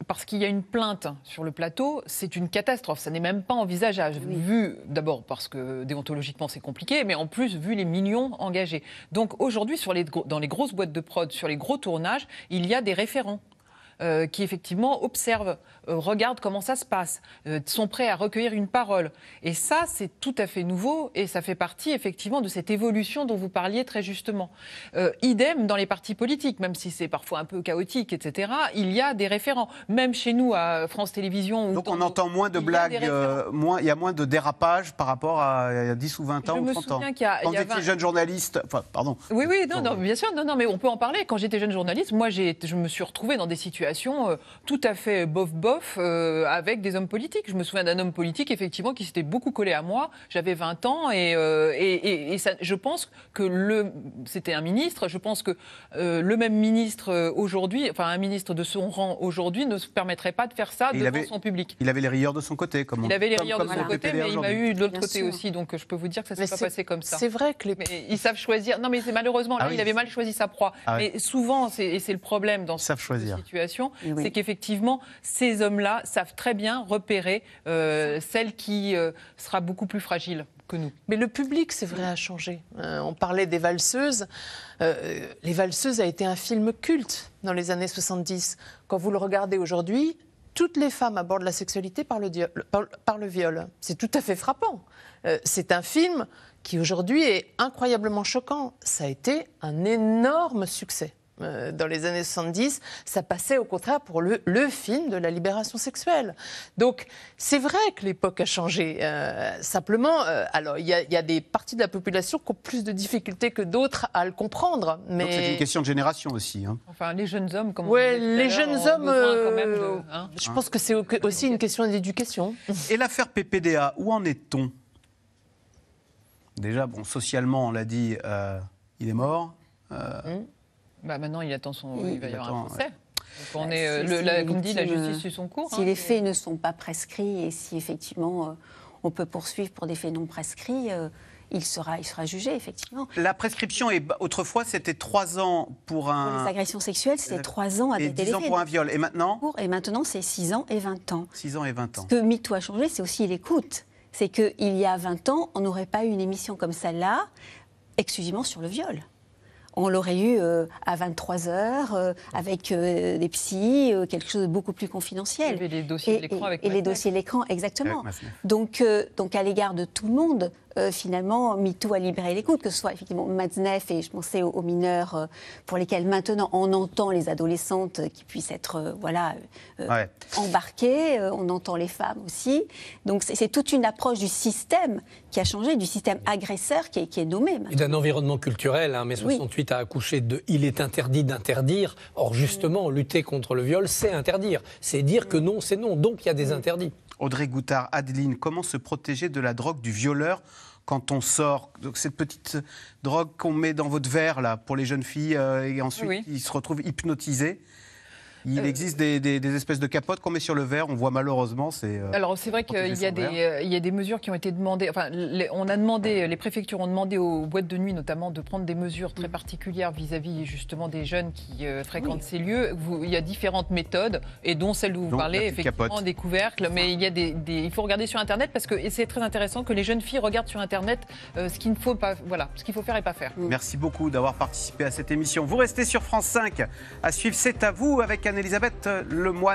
parce qu'il y a une plainte sur le plateau, c'est une catastrophe. Ça n'est même pas envisageable. Vu, d'abord parce que déontologiquement c'est compliqué, mais en plus vu les millions engagés. Donc aujourd'hui, dans les grosses boîtes de prod, sur les gros tournages, il y a des référents euh, qui effectivement observent, euh, regarde regardent comment ça se passe, euh, sont prêts à recueillir une parole. Et ça, c'est tout à fait nouveau et ça fait partie effectivement de cette évolution dont vous parliez très justement. idem dans les partis politiques, même si c'est parfois un peu chaotique, etc. Il y a des référents, même chez nous à France Télévisions. Donc on entend moins de blagues, moins, il y a moins de dérapages par rapport à, il y a 10 ou 20 ans ou 30 ans. a, Quand j'étais jeune journaliste, enfin pardon. Oui oui non non bien sûr non non mais on peut en parler. Quand j'étais jeune journaliste, moi je me suis retrouvée dans des situations euh, tout à fait bof-bof euh, avec des hommes politiques. Je me souviens d'un homme politique, effectivement, qui s'était beaucoup collé à moi. J'avais 20 ans et, euh, et, je pense que le, c'était un ministre. Je pense que le même ministre aujourd'hui, enfin un ministre de son rang aujourd'hui, ne se permettrait pas de faire ça devant son public. Il avait les rieurs de son côté, comme on Il avait les rieurs de son côté, mais il m'a eu de l'autre côté aussi. Donc je peux vous dire que ça ne s'est pas passé comme ça. C'est vrai que les... ils savent choisir. Non, mais c'est malheureusement, ah là, il avait mal choisi sa proie. Ah mais souvent, et c'est le problème dans cette situation, c'est qu'effectivement, ces hommes-là savent très bien repérer euh, celle qui euh, sera beaucoup plus fragile. Que nous. Mais le public, c'est vrai, a changé. Euh, on parlait des valseuses. les valseuses a été un film culte dans les années 70. Quand vous le regardez aujourd'hui, toutes les femmes abordent la sexualité par le, viol. C'est tout à fait frappant. c'est un film qui aujourd'hui est incroyablement choquant. Ça a été un énorme succès. Euh, dans les années 70, ça passait au contraire pour le, le film de la libération sexuelle. Donc c'est vrai que l'époque a changé. Euh, simplement, euh, alors il y, a des parties de la population qui ont plus de difficultés que d'autres à le comprendre. Mais... c'est une question de génération aussi. Hein. Enfin, les jeunes hommes, comme ouais, les jeunes hommes, hein. je pense que c'est aussi une question d'éducation. Et l'affaire PPDA, où en est-on Déjà, bon, socialement, on l'a dit, il est mort. Hum. Bah maintenant, il attend son. il va y avoir un procès. Donc on bah, est, euh, la, comme dit, la justice suit son cours. Si hein, les faits ne sont pas prescrits et si effectivement euh, on peut poursuivre pour des faits non prescrits, euh, il sera, il sera jugé, effectivement. La prescription, est, autrefois, c'était trois ans pour un. Pour les agressions sexuelles, c'était trois ans à et des 10 ans pour un viol. Et maintenant Et maintenant, c'est 6 ans et 20 ans. 6 ans et 20 ans. Ce que MeToo a changé, c'est aussi l'écoute. C'est qu'il y a 20 ans, on n'aurait pas eu une émission comme celle-là, exclusivement sur le viol on l'aurait eu euh, à 23 heures euh, avec euh, des psys, quelque chose de beaucoup plus confidentiel. Et les dossiers de l'écran l'écran, exactement. Donc, donc à l'égard de tout le monde, euh, finalement, MeToo a libéré l'écoute, que ce soit effectivement Neff et je pensais aux, mineurs euh, pour lesquels maintenant on entend les adolescentes qui puissent être euh, voilà, euh, embarquées, on entend les femmes aussi. Donc c'est toute une approche du système qui a changé, du système agresseur qui est, nommé. Et d'un environnement culturel, hein, mai 68 a accouché de Il est interdit d'interdire. Or justement, lutter contre le viol, c'est interdire. C'est dire que non, c'est non. Donc il y a des interdits. Audrey Goutard, Adeline, comment se protéger de la drogue du violeur quand on sort Donc, Cette petite drogue qu'on met dans votre verre, là, pour les jeunes filles, euh, et ensuite, ils se retrouvent hypnotisés. Il euh, existe des, espèces de capotes qu'on met sur le verre. On voit malheureusement. C'est. Euh, Alors c'est vrai qu'il y a des euh, des mesures qui ont été demandées. Enfin, les, on a demandé, les préfectures ont demandé aux boîtes de nuit notamment de prendre des mesures très mm. particulières vis-à-vis justement des jeunes qui fréquentent ces lieux. Vous, il y a différentes méthodes et dont celle dont vous parlez effectivement des couvercles. Mais il y a des, il faut regarder sur internet parce que c'est très intéressant que les jeunes filles regardent sur internet ce qu'il ne faut pas, voilà, ce qu'il faut faire et pas faire. Merci beaucoup d'avoir participé à cette émission. Vous restez sur France 5 à suivre. C'est à vous avec Anne-Elisabeth euh, Lemoine.